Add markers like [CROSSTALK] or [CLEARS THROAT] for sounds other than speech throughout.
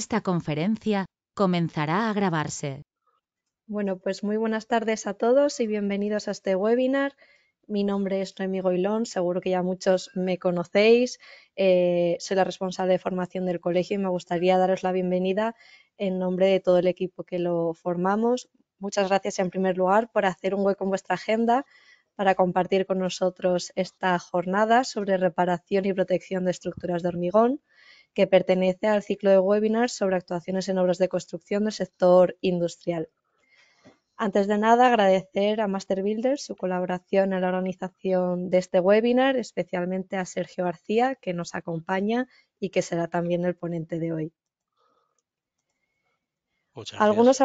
Esta conferencia comenzará a grabarse. Bueno, pues muy buenas tardes a todos y bienvenidos a este webinar. Mi nombre es Noemí Goilón, seguro que ya muchos me conocéis. Eh, soy la responsable de formación del colegio y me gustaría daros la bienvenida en nombre de todo el equipo que lo formamos. Muchas gracias en primer lugar por hacer un hueco en vuestra agenda para compartir con nosotros esta jornada sobre reparación y protección de estructuras de hormigón que pertenece al ciclo de webinars sobre actuaciones en obras de construcción del sector industrial. Antes de nada, agradecer a Master Builders su colaboración en la organización de este webinar, especialmente a Sergio García, que nos acompaña y que será también el ponente de hoy. Algunos,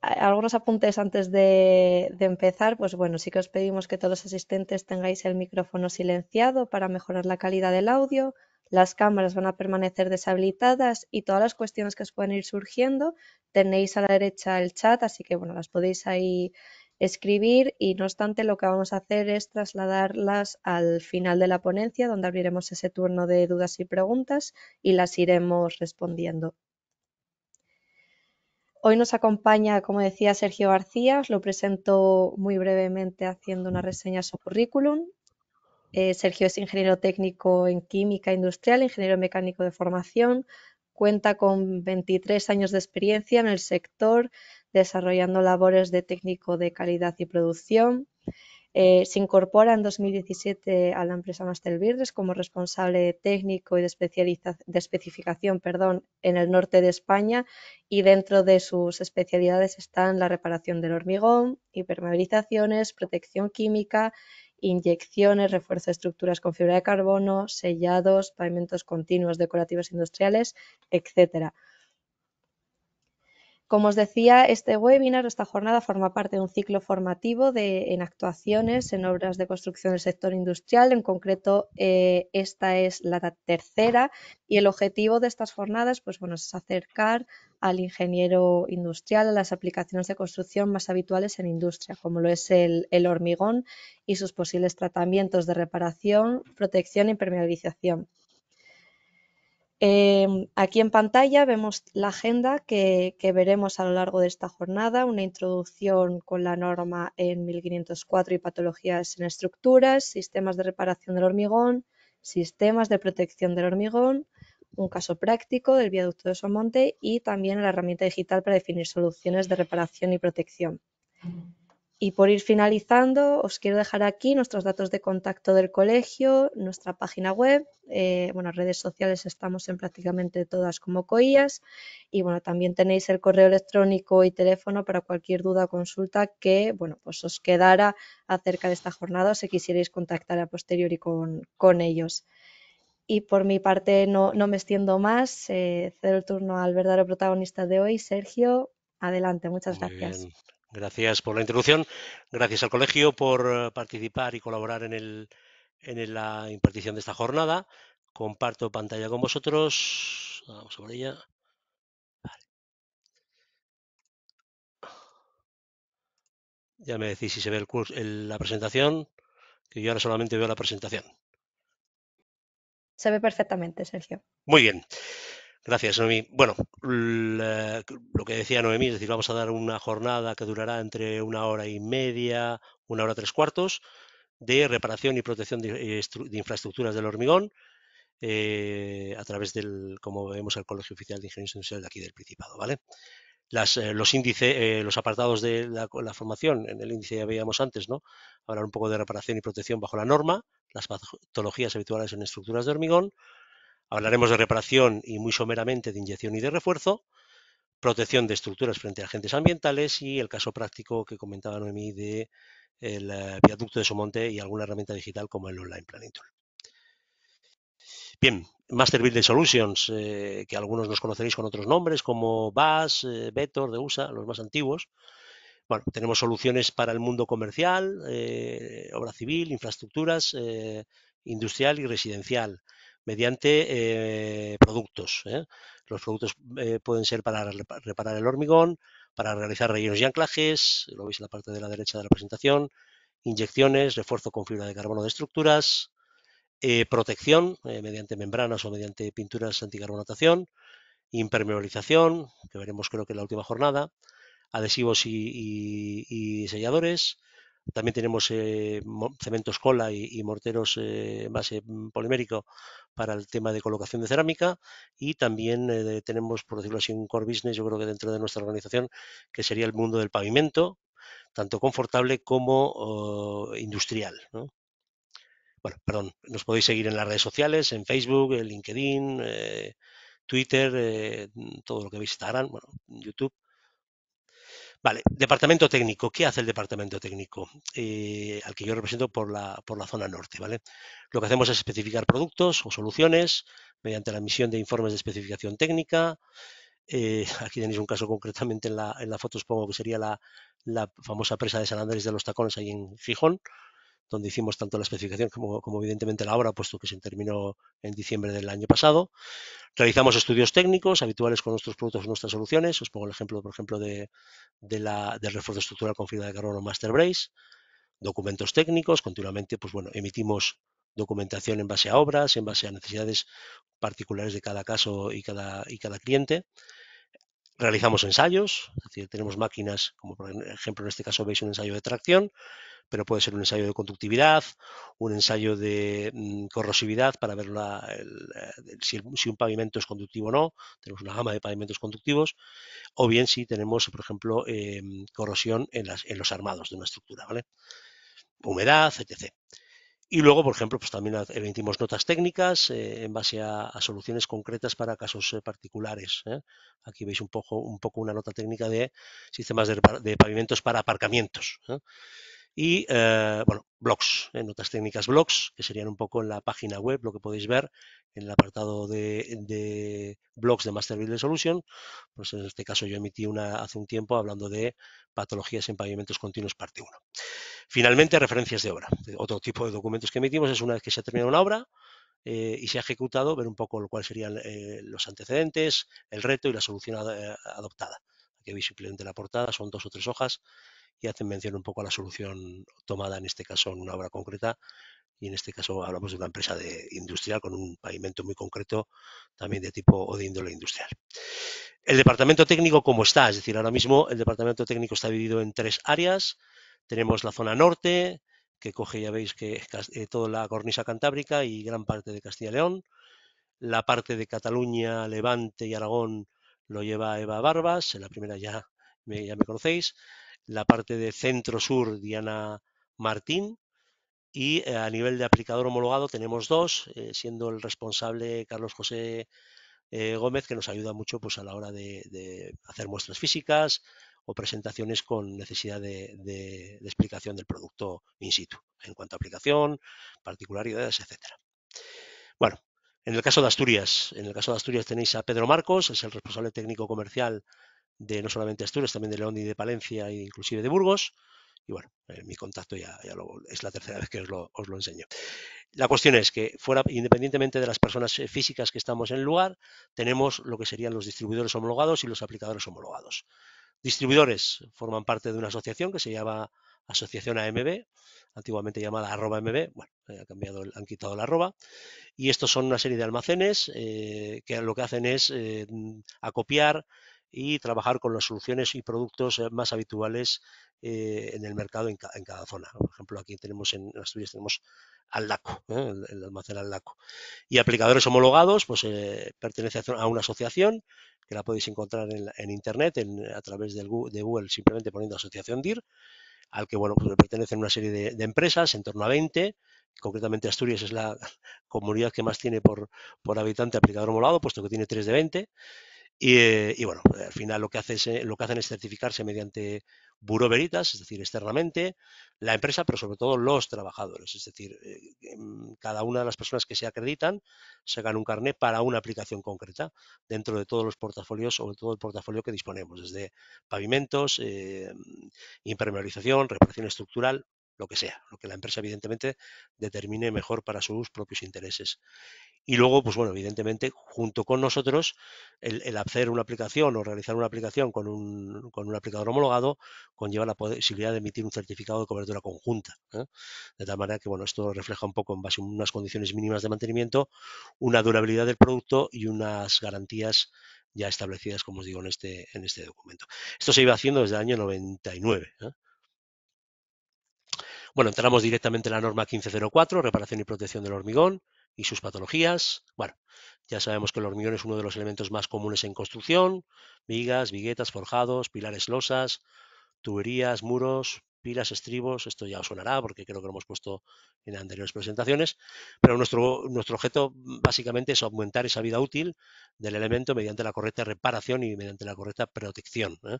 algunos apuntes antes de, de, empezar, pues bueno, sí que os pedimos que todos los asistentes tengáis el micrófono silenciado para mejorar la calidad del audio, las cámaras van a permanecer deshabilitadas y todas las cuestiones que os pueden ir surgiendo, tenéis a la derecha el chat, así que bueno, las podéis ahí escribir y no obstante lo que vamos a hacer es trasladarlas al final de la ponencia donde abriremos ese turno de dudas y preguntas y las iremos respondiendo. Hoy nos acompaña, como decía Sergio García, os lo presento muy brevemente haciendo una reseña a su currículum. Eh, Sergio es ingeniero técnico en química industrial, ingeniero mecánico de formación, cuenta con 23 años de experiencia en el sector, desarrollando labores de técnico de calidad y producción. Eh, se incorpora en 2017 a la empresa Mastelvirres como responsable técnico y de, de especificación perdón, en el norte de España y dentro de sus especialidades están la reparación del hormigón, impermeabilizaciones, protección química inyecciones, refuerzo de estructuras con fibra de carbono, sellados, pavimentos continuos decorativos industriales, etcétera. Como os decía, este webinar, esta jornada, forma parte de un ciclo formativo en actuaciones en obras de construcción del sector industrial. En concreto, eh, esta es la tercera y el objetivo de estas jornadas pues, bueno, es acercar al ingeniero industrial a las aplicaciones de construcción más habituales en industria, como lo es el, hormigón y sus posibles tratamientos de reparación, protección y permeabilización. Em, aquí en pantalla vemos la agenda que, que, veremos a lo largo de esta jornada, una introducción con la norma en 1504 y patologías en estructuras, sistemas de reparación del hormigón, sistemas de protección del hormigón, un caso práctico del viaducto de Somonte y también la herramienta digital para definir soluciones de reparación y protección. Y por ir finalizando, os quiero dejar aquí nuestros datos de contacto del colegio, nuestra página web, eh, bueno, redes sociales estamos en prácticamente todas como COIAS y bueno, también tenéis el correo electrónico y teléfono para cualquier duda o consulta que, bueno, pues os quedara acerca de esta jornada o si quisierais contactar a posteriori con, ellos. Y por mi parte no, me extiendo más, eh, cedo el turno al verdadero protagonista de hoy, Sergio. Adelante, muchas gracias. Gracias por la introducción. Gracias al colegio por eh, participar y colaborar en, la impartición de esta jornada. Comparto pantalla con vosotros. Vamos a por ella. Ya me decís si se ve el la presentación, que yo ahora solamente veo la presentación. Se ve perfectamente, Sergio. Muy bien. Gracias, Noemí. Bueno, eh, lo que decía Noemí, es decir, vamos a dar una jornada que durará entre una hora y media, una hora tres cuartos, de reparación y protección de, eh, infraestructuras del hormigón eh, a través del, como vemos, el Colegio Oficial de Ingenieros Industriales de aquí del Principado, ¿vale? los índices, los apartados de la, la, formación, en el índice ya veíamos antes, ¿no? Hablar un poco de reparación y protección bajo la norma, las patologías habituales en estructuras de hormigón, Hablaremos de reparación y muy someramente de inyección y de refuerzo, protección de estructuras frente a agentes ambientales y el caso práctico que comentaba Noemí de el eh, viaducto de Somonte y alguna herramienta digital como el Online Planning Bien, Master Building Solutions, eh, que algunos nos conoceréis con otros nombres como BAS, eh, VETOR, Vector, de USA, los más antiguos. Bueno, tenemos soluciones para el mundo comercial, obra civil, infraestructuras, industrial y residencial mediante eh, productos. ¿eh? Los productos eh, pueden ser para reparar el hormigón, para realizar rellenos y anclajes, lo veis en la parte de la derecha de la presentación, inyecciones, refuerzo con fibra de carbono de estructuras, protección mediante membranas o mediante pinturas anticarbonatación, impermeabilización, que veremos creo que en la última jornada, adhesivos y, selladores, también tenemos cementos cola y, morteros en base mm, polimérico para el tema de colocación de cerámica y también eh, tenemos, por decirlo así, un core business, yo creo que dentro de nuestra organización, que sería el mundo del pavimento, tanto confortable como oh, industrial. Bueno, perdón, nos podéis seguir en las redes sociales, en Facebook, en LinkedIn, eh, Twitter, eh, todo lo que veis, Instagram, bueno, YouTube. Vale, departamento técnico. ¿Qué hace el departamento técnico? Eh, al que yo represento por la, por la zona norte, ¿vale? Lo que hacemos es especificar productos o soluciones mediante la emisión de informes de especificación técnica. Eh, [LAUGHS] aquí tenéis un caso concretamente en la, en foto, supongo que sería la, la famosa presa de San Andrés de los Tacones ahí en Gijón donde hicimos tanto la especificación como, evidentemente la obra, puesto que se terminó en diciembre del año pasado. Realizamos estudios técnicos habituales con nuestros productos y nuestras soluciones. Os pongo el ejemplo, por ejemplo, de, la, del refuerzo estructural con fibra de carbono Master Brace. Documentos técnicos, continuamente, pues bueno, emitimos documentación en base a obras, en base a necesidades particulares de cada caso y cada, y cada cliente. Realizamos ensayos, es decir, tenemos máquinas, como por ejemplo en este caso veis un ensayo de tracción, pero puede ser un ensayo de conductividad, un ensayo de mm, corrosividad para ver eh, si, un pavimento es conductivo o no, tenemos una gama de pavimentos conductivos, o bien si tenemos, por ejemplo, em, corrosión en, los armados de una estructura, humedad, etc. Y luego, por ejemplo, pues también emitimos notas técnicas eh, en base a, soluciones concretas para casos eh, particulares. Aquí veis un poco, una nota técnica de sistemas de pavimentos para aparcamientos y, eh, bueno, blogs, en eh, notas técnicas blogs, que serían un poco en la página web, lo que podéis ver en el apartado de, blogs de Master Builder Solution. Pues en este caso yo emití una hace un tiempo hablando de patologías en pavimentos continuos parte 1. Finalmente, referencias de obra. Eh, otro tipo de documentos que emitimos es una vez que se ha terminado una obra, y se ha ejecutado, ver un poco cuáles serían los antecedentes, el reto y la solución adoptada. Aquí veis simplemente la portada, son dos o tres hojas y hacen mención un poco a la solución tomada en este caso en una obra concreta y en este caso hablamos de una empresa de industrial con un pavimento muy concreto también de tipo o de índole industrial. El departamento técnico como está, es decir, ahora mismo el departamento técnico está dividido en tres áreas. Tenemos la zona norte, que coge, ya veis, que eh, toda la cornisa cantábrica y gran parte de Castilla y León. La parte de Cataluña, Levante y Aragón lo lleva Eva Barbas, en la primera ya ya me conocéis la parte de centro-sur Diana Martín y eh, a nivel de aplicador homologado tenemos dos, eh, siendo el responsable Carlos José eh, Gómez, que nos ayuda mucho pues, a la hora de, hacer muestras físicas o presentaciones con necesidad de, explicación del producto in situ, en cuanto a aplicación, particularidades, etcétera. Bueno, en el caso de Asturias, en el caso de Asturias tenéis a Pedro Marcos, es el responsable técnico comercial de no solamente Asturias, también de León y de Palencia e inclusive de Burgos. Y bueno, eh, mi contacto ya, lo, es la tercera [LAUGHS] vez que os lo, enseño. La cuestión es que, fuera, independientemente de las personas eh, físicas que estamos en el lugar, tenemos lo que serían los distribuidores homologados y los aplicadores homologados. Distribuidores forman parte de una asociación que se llama Asociación AMB, antiguamente llamada arroba MB, bueno, eh, cambiado, han quitado la arroba, y estos son una serie de almacenes que lo que hacen es acopiar y trabajar con las soluciones y productos eh, más habituales eh, en el mercado en, cada zona. Por ejemplo, aquí tenemos en, Asturias tenemos al ¿eh? el, almacén LACO. Y aplicadores homologados, pues eh, pertenece a una asociación que la podéis encontrar en, internet a través de Google simplemente poniendo asociación DIR al que bueno, pues, pertenecen una serie de, empresas, en torno a 20. Concretamente Asturias es la [LAUGHS] comunidad que más tiene por, por habitante aplicador homologado, puesto que tiene 3 de 20. Eh, y, bueno, al final lo que, hace es, lo hacen es certificarse mediante buró veritas, es decir, externamente, la empresa, pero sobre todo los trabajadores. Es decir, eh, em, cada una de las personas que se acreditan se un carnet para una aplicación concreta dentro de todos los portafolios sobre todo el portafolio que disponemos, desde pavimentos, em, impermeabilización, reparación estructural, lo que sea, lo que la empresa evidentemente determine mejor para sus propios intereses. Y luego, pues bueno, evidentemente, junto con nosotros, el, hacer una aplicación o realizar una aplicación con un, con un, aplicador homologado conlleva la posibilidad de emitir un certificado de cobertura conjunta. ¿eh? De tal manera que, bueno, esto refleja un poco, en base a unas condiciones mínimas de mantenimiento, una durabilidad del producto y unas garantías ya establecidas, como os digo, en este, en este documento. Esto se iba haciendo desde el año 99. Bueno, entramos directamente en la norma 1504, reparación y protección del hormigón y sus patologías. Bueno, ya sabemos que el hormigón es uno de los elementos más comunes en construcción, vigas, viguetas, forjados, pilares, losas, tuberías, muros, pilas, estribos, esto ya os sonará porque creo que lo hemos puesto en anteriores presentaciones, pero nuestro, nuestro objeto mm, básicamente es aumentar esa vida útil del elemento mediante la correcta reparación y mediante la correcta protección. ¿eh?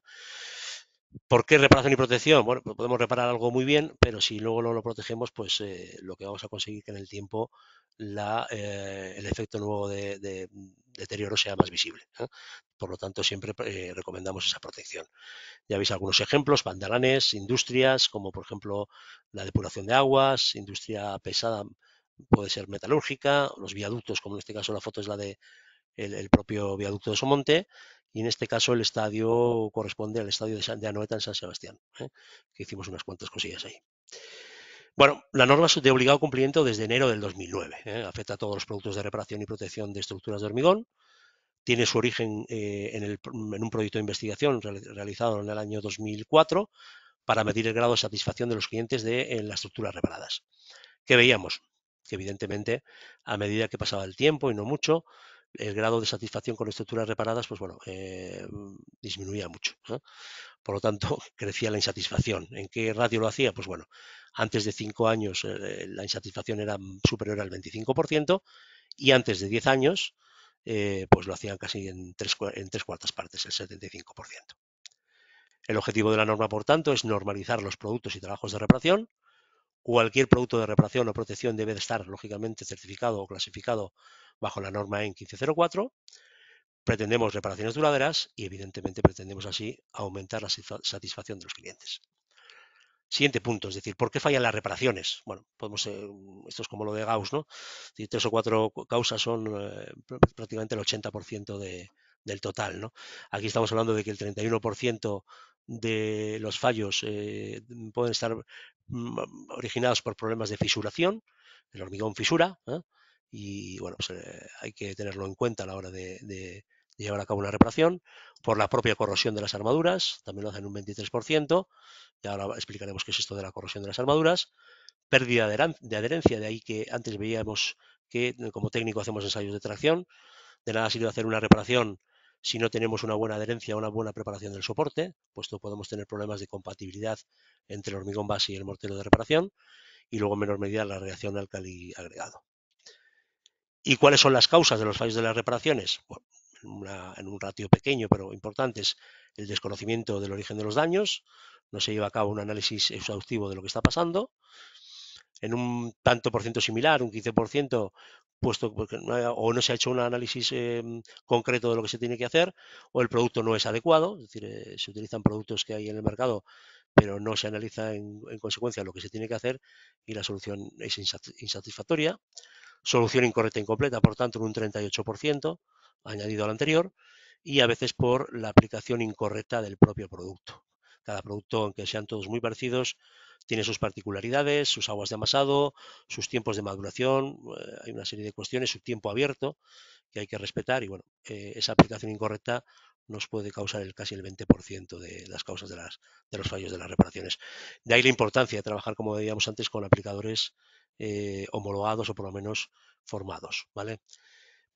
¿Por qué reparación y protección? Bueno, pues podemos reparar algo muy bien, pero si luego no lo protegemos, pues eh, lo que vamos a conseguir es que en el tiempo eh, el efecto nuevo de, deterioro sea más visible. Por lo tanto, siempre eh, recomendamos esa protección. Ya veis algunos ejemplos, pandalanes, industrias, como por ejemplo la depuración de aguas, industria pesada puede ser metalúrgica, los viaductos, como en este caso la foto es la del propio viaducto de Somonte, y en este caso el estadio corresponde al estadio de, San, Anoeta en San Sebastián, ¿eh? que hicimos unas cuantas cosillas ahí. Bueno, la norma es de obligado cumplimiento desde enero del 2009. ¿eh? Afecta a todos los productos de reparación y protección de estructuras de hormigón. Tiene su origen eh, en, un proyecto de investigación realizado en el año 2004 para medir el grado de satisfacción de los clientes de las estructuras reparadas. ¿Qué veíamos? Que evidentemente, a medida que pasaba el tiempo y no mucho, el grado de satisfacción con estructuras reparadas, pues bueno, eh, mm, disminuía mucho. Por lo tanto, [LAUGHS] crecía la insatisfacción. ¿En qué radio lo hacía? Pues bueno, antes de cinco años eh, eh, la insatisfacción era superior al 25% y antes de 10 años, pues lo hacían casi en tres, en tres cuartas partes, el 75%. El objetivo de la norma, por tanto, es normalizar los productos y trabajos de reparación, cualquier producto de reparación o protección debe estar, lógicamente, certificado o clasificado bajo la norma EN 1504. Pretendemos reparaciones duraderas y, evidentemente, pretendemos así aumentar la satisfacción de los clientes. Siguiente punto, es decir, ¿por qué fallan las reparaciones? Bueno, podemos, ser, mm, esto es como lo de Gauss, ¿no? tres o cuatro causas son eh, prácticamente el 80% del total, ¿no? Aquí estamos hablando de que el 31% de los fallos eh, pueden estar mm, originados por problemas de fisuración, el hormigón fisura, ¿eh? y bueno, pues, eh, hay que tenerlo en cuenta a la hora de, llevar a cabo una reparación. Por la propia corrosión de las armaduras, también lo hacen un 23%, y ahora explicaremos qué es esto de la corrosión de las armaduras. Pérdida de, adherencia, de ahí que antes veíamos que eh, como técnico hacemos ensayos de tracción, de nada sirve hacer una reparación si no tenemos una buena adherencia, una buena preparación del soporte, puesto que podemos tener problemas de compatibilidad entre el hormigón base y el mortero de reparación, y luego en menor medida la reacción alcalí agregado. ¿Y cuáles son las causas de los fallos de las reparaciones? en, un ratio pequeño pero importante es el desconocimiento del origen de los daños, no se lleva a cabo un análisis exhaustivo de lo que está pasando. En un tanto por ciento similar, un 15%, puesto porque no o no se ha hecho un análisis em, concreto de lo que se tiene que hacer, o el producto no es adecuado, es decir, eh, se utilizan productos que hay en el mercado, pero no se analiza en consecuencia lo que se tiene que hacer y la solución es insatisfactoria solución incorrecta e incompleta, por tanto, en un 38%, añadido al anterior, y a veces por la aplicación incorrecta del propio producto. Cada producto, aunque sean todos muy parecidos, tiene sus particularidades, sus aguas de amasado, sus tiempos de maduración, eh, hay una serie de cuestiones, su tiempo abierto que hay que respetar y bueno, eh, esa aplicación incorrecta nos puede causar casi el 20% de las causas de, de los fallos de las reparaciones. De ahí la importancia de trabajar, como decíamos antes, con aplicadores eh, homologados o por lo menos formados. ¿vale?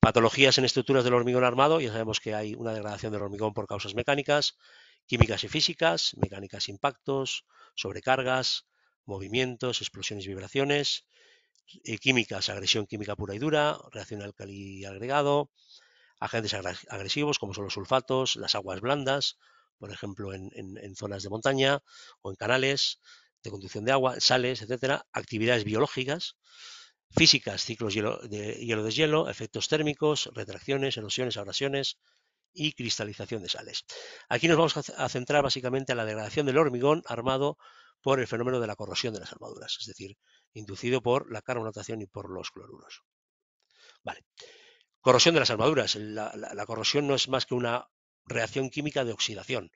Patologías en estructuras del hormigón armado, ya sabemos que hay una degradación del hormigón por causas mecánicas, químicas y físicas, mecánicas e impactos, sobrecargas, movimientos, explosiones y vibraciones, químicas, agresión química pura y dura, reacción alcalí agregado, agentes agresivos como son los sulfatos, las aguas blandas, por ejemplo en zonas de montaña o en canales, de conducción de agua, sales, etcétera, actividades biológicas, físicas, ciclos hielo, de hielo-deshielo, efectos térmicos, retracciones, erosiones, abrasiones y cristalización de sales. Aquí nos vamos a centrar básicamente a la degradación del hormigón armado por el fenómeno de la corrosión de las armaduras, es decir, inducido por la carbonatación y por los cloruros. Vale. Corrosión de las armaduras. la corrosión no es más que una reacción química de oxidación.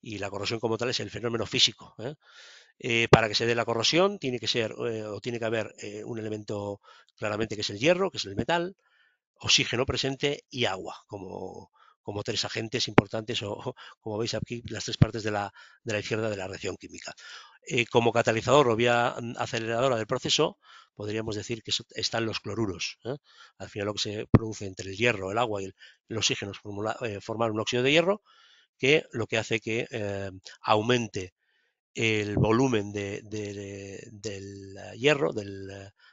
Y la corrosión como tal es el fenómeno físico. ¿eh? Eh, para que se dé la corrosión tiene que ser eh, o tiene que haber un elemento claramente que es el hierro, que es el metal, oxígeno presente y agua como, tres agentes importantes o [LAUGHS] como veis aquí las tres partes de la, izquierda de la reacción química. como catalizador o vía mm, aceleradora del proceso, podríamos decir que están los cloruros. Al final lo que se produce entre el hierro, el agua y el, oxígeno es formar un óxido de hierro que lo que hace que eh, aumente el volumen del eh, hierro, eh,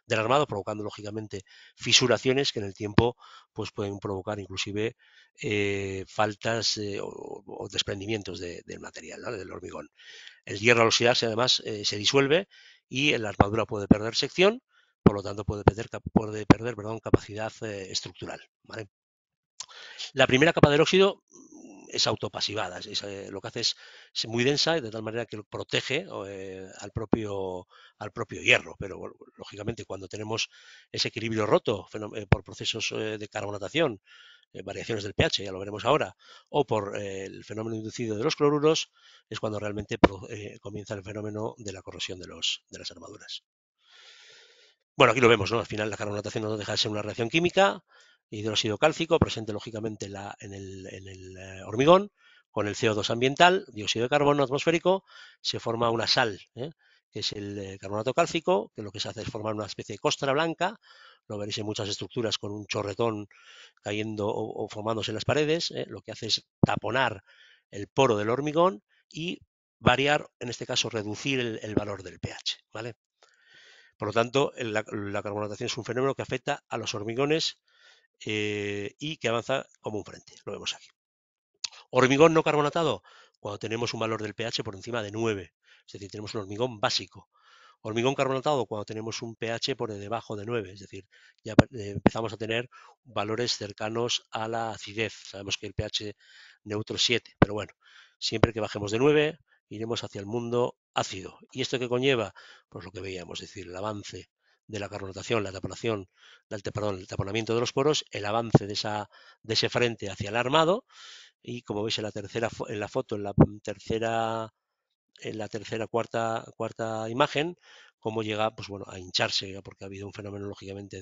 del, armado, provocando lógicamente fisuraciones que en el tiempo pues, pueden provocar inclusive faltas o, desprendimientos del material, del hormigón. El hierro al oxidarse además se disuelve y la armadura puede perder sección, por lo tanto puede perder, capacidad estructural. La primera capa del óxido es autopasivada, eh, lo que hace es, ser muy densa y de tal manera que protege eh, al, propio, hierro. Pero lógicamente cuando tenemos ese equilibrio roto eh, por procesos de carbonatación, variaciones del pH, ya lo veremos ahora, o por el fenómeno inducido de los cloruros, es cuando realmente comienza el fenómeno de la corrosión de, de las armaduras. Bueno, aquí lo vemos, ¿no? Al final la carbonatación no deja de ser una reacción química hidróxido cálcico presente lógicamente en, el, eh, hormigón, con el CO2 ambiental, dióxido de carbono atmosférico, se forma una sal, ¿eh? que es el eh, carbonato cálcico, que lo que se hace es formar una especie de costra blanca, lo veréis en muchas estructuras con un chorretón cayendo o, formándose en las paredes, lo que hace es taponar el poro del hormigón y variar, en este caso reducir el, valor del pH. ¿vale? Por lo tanto, la, la, carbonatación es un fenómeno que afecta a los hormigones eh, y que avanza como un frente. Lo vemos aquí. Hormigón no carbonatado, cuando tenemos un valor del pH por encima de 9, es decir, tenemos un hormigón básico. Hormigón carbonatado, cuando tenemos un pH por debajo de 9, es decir, ya eh, empezamos a tener valores cercanos a la acidez. Sabemos que el pH neutro es 7, pero bueno, siempre que bajemos de 9, iremos hacia el mundo ácido. ¿Y esto qué conlleva? Pues lo que veíamos, es decir, el avance de la carbonatación, la taponación, del, el taponamiento de los poros, el avance de, ese frente hacia el armado y como veis en la tercera en la foto, en la tercera en la tercera cuarta cuarta imagen, cómo llega pues bueno, a hincharse porque ha habido un fenómeno lógicamente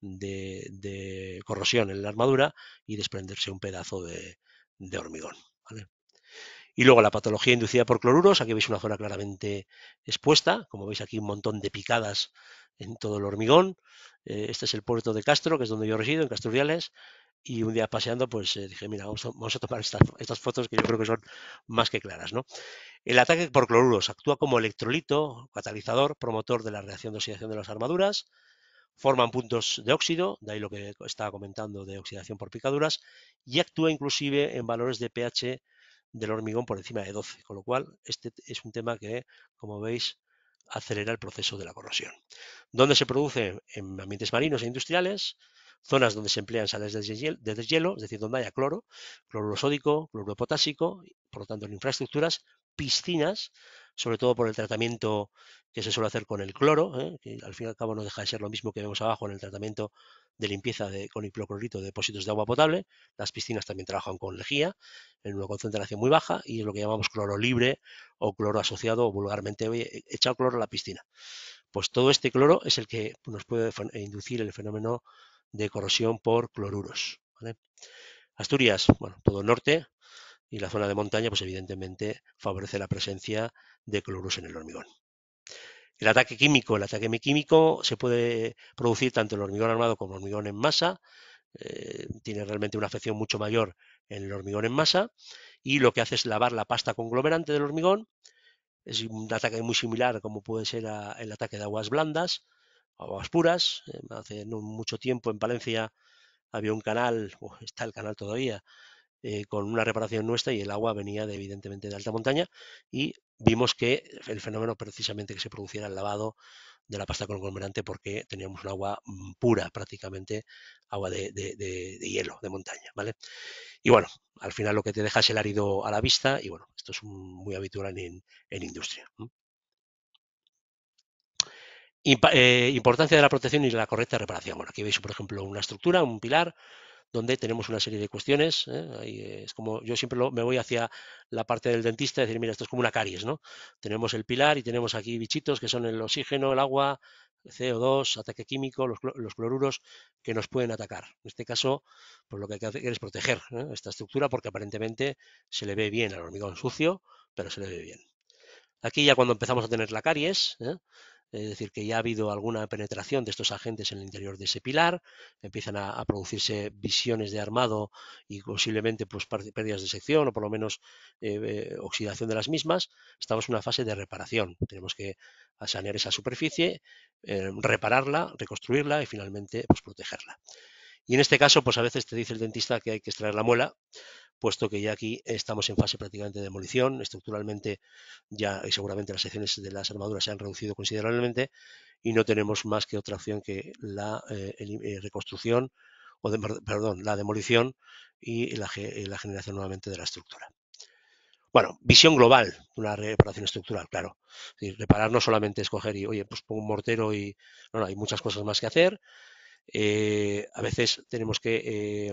de, corrosión en la armadura y desprenderse un pedazo de, hormigón. Y luego la patología inducida por cloruros, aquí veis una zona claramente expuesta, como veis aquí un montón de picadas en todo el hormigón. Eh, este es el puerto de Castro, que es donde yo resido, en Casturiales. Y un día paseando, pues eh, dije, mira, vamos a, tomar estas, fotos que yo creo que son más que claras. El ataque por cloruros actúa como electrolito, catalizador, promotor de la reacción de oxidación de las armaduras. Forman puntos de óxido, de ahí lo que estaba comentando de oxidación por picaduras, y actúa inclusive en valores de pH del hormigón por encima de 12, con lo cual este es un tema que, como veis, acelera el proceso de la corrosión. ¿Dónde se produce? En ambientes marinos e industriales, zonas donde se emplean sales de deshielo, es decir, donde haya cloro, cloruro sódico, cloruro potásico, por lo tanto en infraestructuras, piscinas, sobre todo por el tratamiento que se suele hacer con el cloro, ¿eh? que al fin y al cabo no deja de ser lo mismo que vemos abajo en el tratamiento de limpieza con hipoclorito de depósitos de agua potable. Las piscinas también trabajan con lejía en una concentración muy baja y es lo que llamamos cloro libre o cloro asociado o vulgarmente e, echado cloro a la piscina. Pues todo este cloro es el que nos puede e inducir el fenómeno de corrosión por cloruros. Asturias, bueno, todo el norte, y la zona de montaña, pues evidentemente favorece la presencia de cloruros en el hormigón. El ataque químico, el ataque químico se puede producir tanto en el hormigón armado como en el hormigón en masa. Eh, tiene realmente una afección mucho mayor en el hormigón en masa y lo que hace es lavar la pasta conglomerante del hormigón. Es un ataque muy similar como puede ser el ataque de aguas blandas, aguas puras. Hace no mucho tiempo en Palencia había un canal, pues, está el canal todavía, eh, con una reparación nuestra y el agua venía de, evidentemente de alta montaña y vimos que el fenómeno precisamente que se produciera el lavado de la pasta conglomerante porque teníamos un agua mm, pura prácticamente, agua de, hielo, de montaña, ¿vale? Y bueno, al final lo que te deja es el árido a la vista y bueno, esto es muy habitual en, industria. Eh, importancia de la protección y la correcta reparación. Bueno, aquí veis, por ejemplo, una estructura, un pilar, donde tenemos una serie de cuestiones. ¿eh? es como yo siempre me voy hacia la parte del dentista y decir, mira, esto es como una caries, ¿no? Tenemos el pilar y tenemos aquí bichitos que son el oxígeno, el agua, el CO2, ataque químico, los, cloruros que nos pueden atacar. En este caso, pues lo que hay que hacer es proteger ¿eh? esta estructura porque aparentemente se le ve bien al hormigón sucio, pero se le ve bien. Aquí ya cuando empezamos a tener la caries, ¿eh? es decir, que ya ha habido alguna penetración de estos agentes en el interior de ese pilar, empiezan a, producirse visiones de armado y posiblemente pues, pérdidas de sección o por lo menos eh, eh, oxidación de las mismas, estamos en una fase de reparación. Tenemos que sanear esa superficie, eh, repararla, reconstruirla y finalmente pues, protegerla. Y en este caso, pues a veces te dice el dentista que hay que extraer la muela, puesto que ya aquí estamos en fase prácticamente de demolición, estructuralmente ya y seguramente las secciones de las armaduras se han reducido considerablemente y no tenemos más que otra opción que la eh, eh, reconstrucción, o perdón, la demolición y eh, la, generación nuevamente de la estructura. Bueno, visión global de una reparación estructural, claro. Es reparar no solamente es coger y, oye, pues pongo un mortero y... No, no, hay muchas cosas más que hacer. a veces tenemos que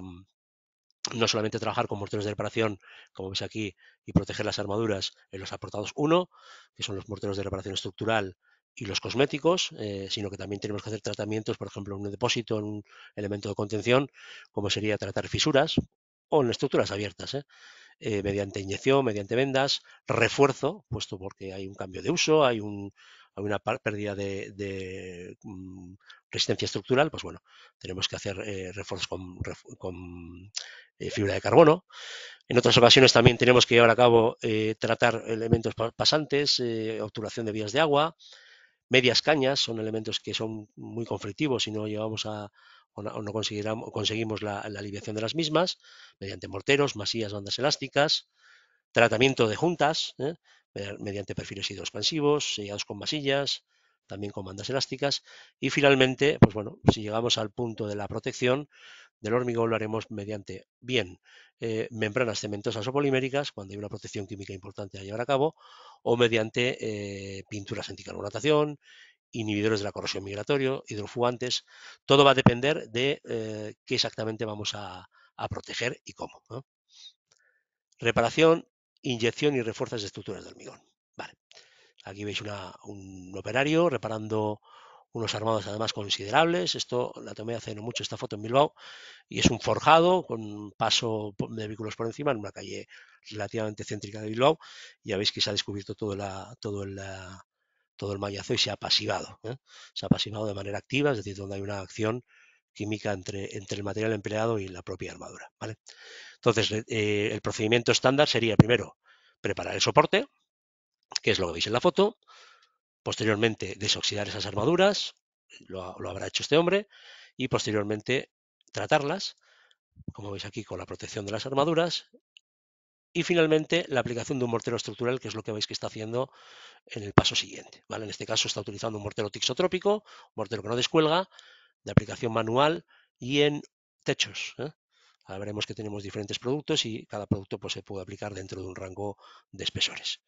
no solamente trabajar con morteros de reparación, como veis aquí, y proteger las armaduras en los aportados 1, que son los morteros de reparación estructural y los cosméticos, eh, sino que también tenemos que hacer tratamientos, por ejemplo, en un depósito, en un elemento de contención, como sería tratar fisuras o en estructuras abiertas, ¿eh? Eh, mediante inyección, mediante vendas, refuerzo, puesto porque hay un cambio de uso, hay, un, una pérdida de, mm, resistencia estructural, pues bueno, tenemos que hacer refuerzos con eh, fibra de carbono. En otras ocasiones también tenemos que llevar a cabo eh, tratar elementos pasantes, eh, obturación de vías de agua, medias cañas, son elementos que son muy conflictivos y no llevamos a no conseguimos la, aliviación de las mismas mediante morteros, masillas, bandas elásticas, tratamiento de juntas mediante perfiles hidroexpansivos, sellados con masillas, también con bandas elásticas y finalmente, pues bueno, si llegamos al punto de la protección, del hormigón lo haremos mediante bien eh, membranas cementosas o poliméricas, cuando hay una protección química importante a llevar a cabo, o mediante eh, pinturas anticarbonatación, inhibidores de la corrosión migratoria, hidrofugantes. Todo va a depender de eh, qué exactamente vamos a, proteger y cómo. Reparación, inyección y refuerzos de estructuras de hormigón. Vale. Aquí veis un operario reparando unos armados además considerables. Esto la tomé hace no mucho esta foto en Bilbao y es un forjado con paso de vehículos por encima en una calle relativamente céntrica de Bilbao. Ya veis que se ha descubierto todo, todo, el, todo el y se ha pasivado. ¿eh? Se ha pasivado de manera activa, es decir, donde hay una acción química entre, entre el material empleado y la propia armadura. ¿vale? Entonces, eh, el procedimiento estándar sería primero preparar el soporte, que es lo que veis en la foto, Posteriormente, desoxidar esas armaduras, lo, habrá hecho este hombre, y posteriormente tratarlas, como veis aquí, con la protección de las armaduras y finalmente la aplicación de un mortero estructural, que es lo que veis que está haciendo en el paso siguiente. ¿vale? En este caso está utilizando un mortero tixotrópico, un mortero que no descuelga, de aplicación manual y en techos. ¿eh? Ahora veremos que tenemos diferentes productos y cada producto pues, se puede aplicar dentro de un rango de espesores.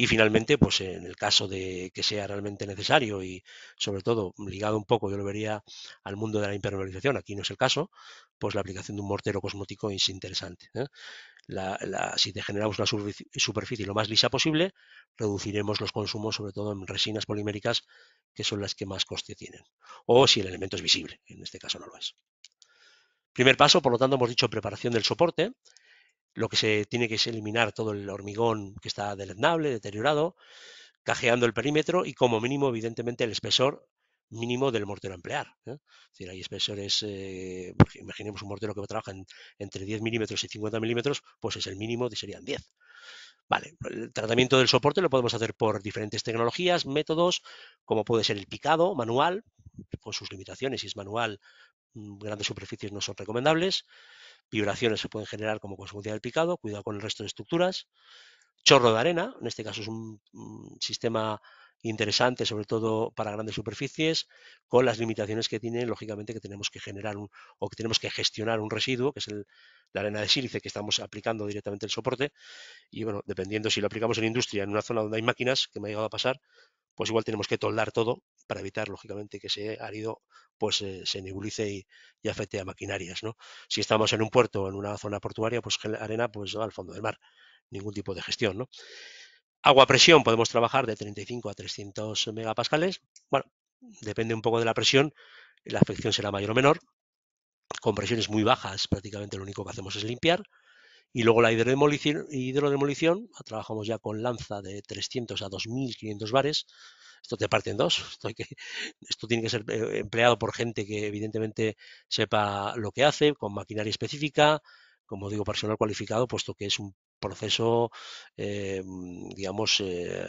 Y finalmente, pues en el caso de que sea realmente necesario y sobre todo ligado un poco, yo lo vería al mundo de la impermeabilización, aquí no es el caso, pues la aplicación de un mortero cosmótico es interesante. ¿eh? si generamos la superficie lo más lisa posible, reduciremos los consumos, sobre todo en resinas poliméricas, que son las que más coste tienen. O si el elemento es visible, en este caso no lo es. Primer paso, por lo tanto, hemos dicho preparación del soporte. Lo que se tiene que es eliminar todo el hormigón que está deleznable, deteriorado, cajeando el perímetro y como mínimo, evidentemente, el espesor mínimo del mortero a emplear. ¿eh? Es decir, hay espesores, eh, pues, imaginemos un mortero que trabaja entre 10 milímetros y 50 milímetros, pues es el mínimo, serían 10. Vale, el tratamiento del soporte lo podemos hacer por diferentes tecnologías, métodos, como puede ser el picado manual, con sus limitaciones, si es manual, mm, grandes superficies no son recomendables, Vibraciones se pueden generar como consecuencia del picado, cuidado con el resto de estructuras. Chorro de arena, en este caso es un, sistema interesante, sobre todo para grandes superficies, con las limitaciones que tiene, lógicamente, que tenemos que generar un, o que tenemos que gestionar un residuo, que es la arena de sílice que estamos aplicando directamente el soporte. Y bueno, dependiendo si lo aplicamos en industria, en una zona donde hay máquinas, que me ha llegado a pasar, pues igual tenemos que toldar todo para evitar, lógicamente, que ese árido pues eh, se nebulice y, afecte a maquinarias. ¿no? Si estamos en un puerto o en una zona portuaria, pues arena pues al fondo del mar, ningún tipo de gestión. ¿no? Agua presión podemos trabajar de 35 a 300 megapascales. Bueno, depende un poco de la presión, la afección será mayor o menor. Con presiones muy bajas prácticamente lo único que hacemos es limpiar. Y luego la hidrodemolición, hidrodemolición, ah, trabajamos ya con lanza de 300 a 2.500 bares. Esto te parte en dos. [LAUGHS] Esto, que, esto tiene que ser eh, empleado por gente que evidentemente sepa lo que hace, con maquinaria específica, como digo, personal cualificado, puesto que es un proceso, eh, digamos, eh,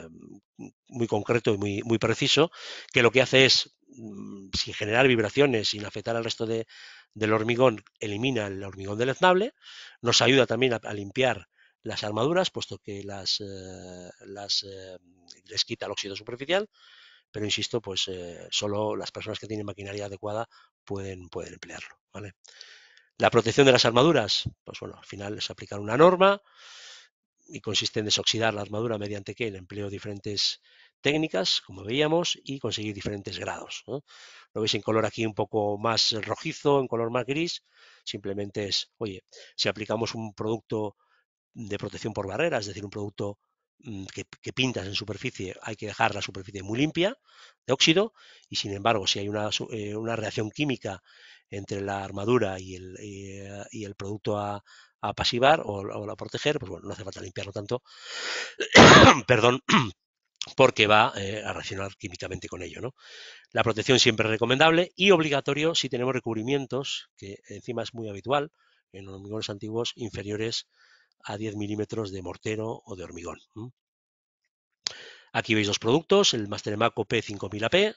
muy concreto y muy, muy preciso, que lo que hace es, mm, sin generar vibraciones, sin afectar al resto de, del hormigón elimina el hormigón deleznable, nos ayuda también a, limpiar las armaduras, puesto que las, eh, eh, les quita el óxido superficial, pero insisto, pues eh, solo las personas que tienen maquinaria adecuada pueden, pueden emplearlo. ¿vale? La protección de las armaduras, pues bueno, al final es aplicar una norma y consiste en desoxidar la armadura mediante que el empleo de diferentes técnicas, como veíamos, y conseguir diferentes grados. Lo veis en color aquí un poco más rojizo, en color más gris. Simplemente es, oye, si aplicamos un producto de protección por barrera, es decir, un producto mm, que, pintas en superficie, hay que dejar la superficie muy limpia de óxido y sin embargo si hay una, eh, reacción química entre la armadura y el, eh, producto a, a pasivar o, a proteger, pues bueno, no hace falta limpiarlo tanto, [COUGHS] perdón, porque va eh, a reaccionar químicamente con ello. La protección siempre es recomendable y obligatorio si tenemos recubrimientos, que encima es muy habitual en hormigones antiguos inferiores a 10 milímetros de mortero o de hormigón. Aquí veis dos productos, el Masteremaco P5000AP,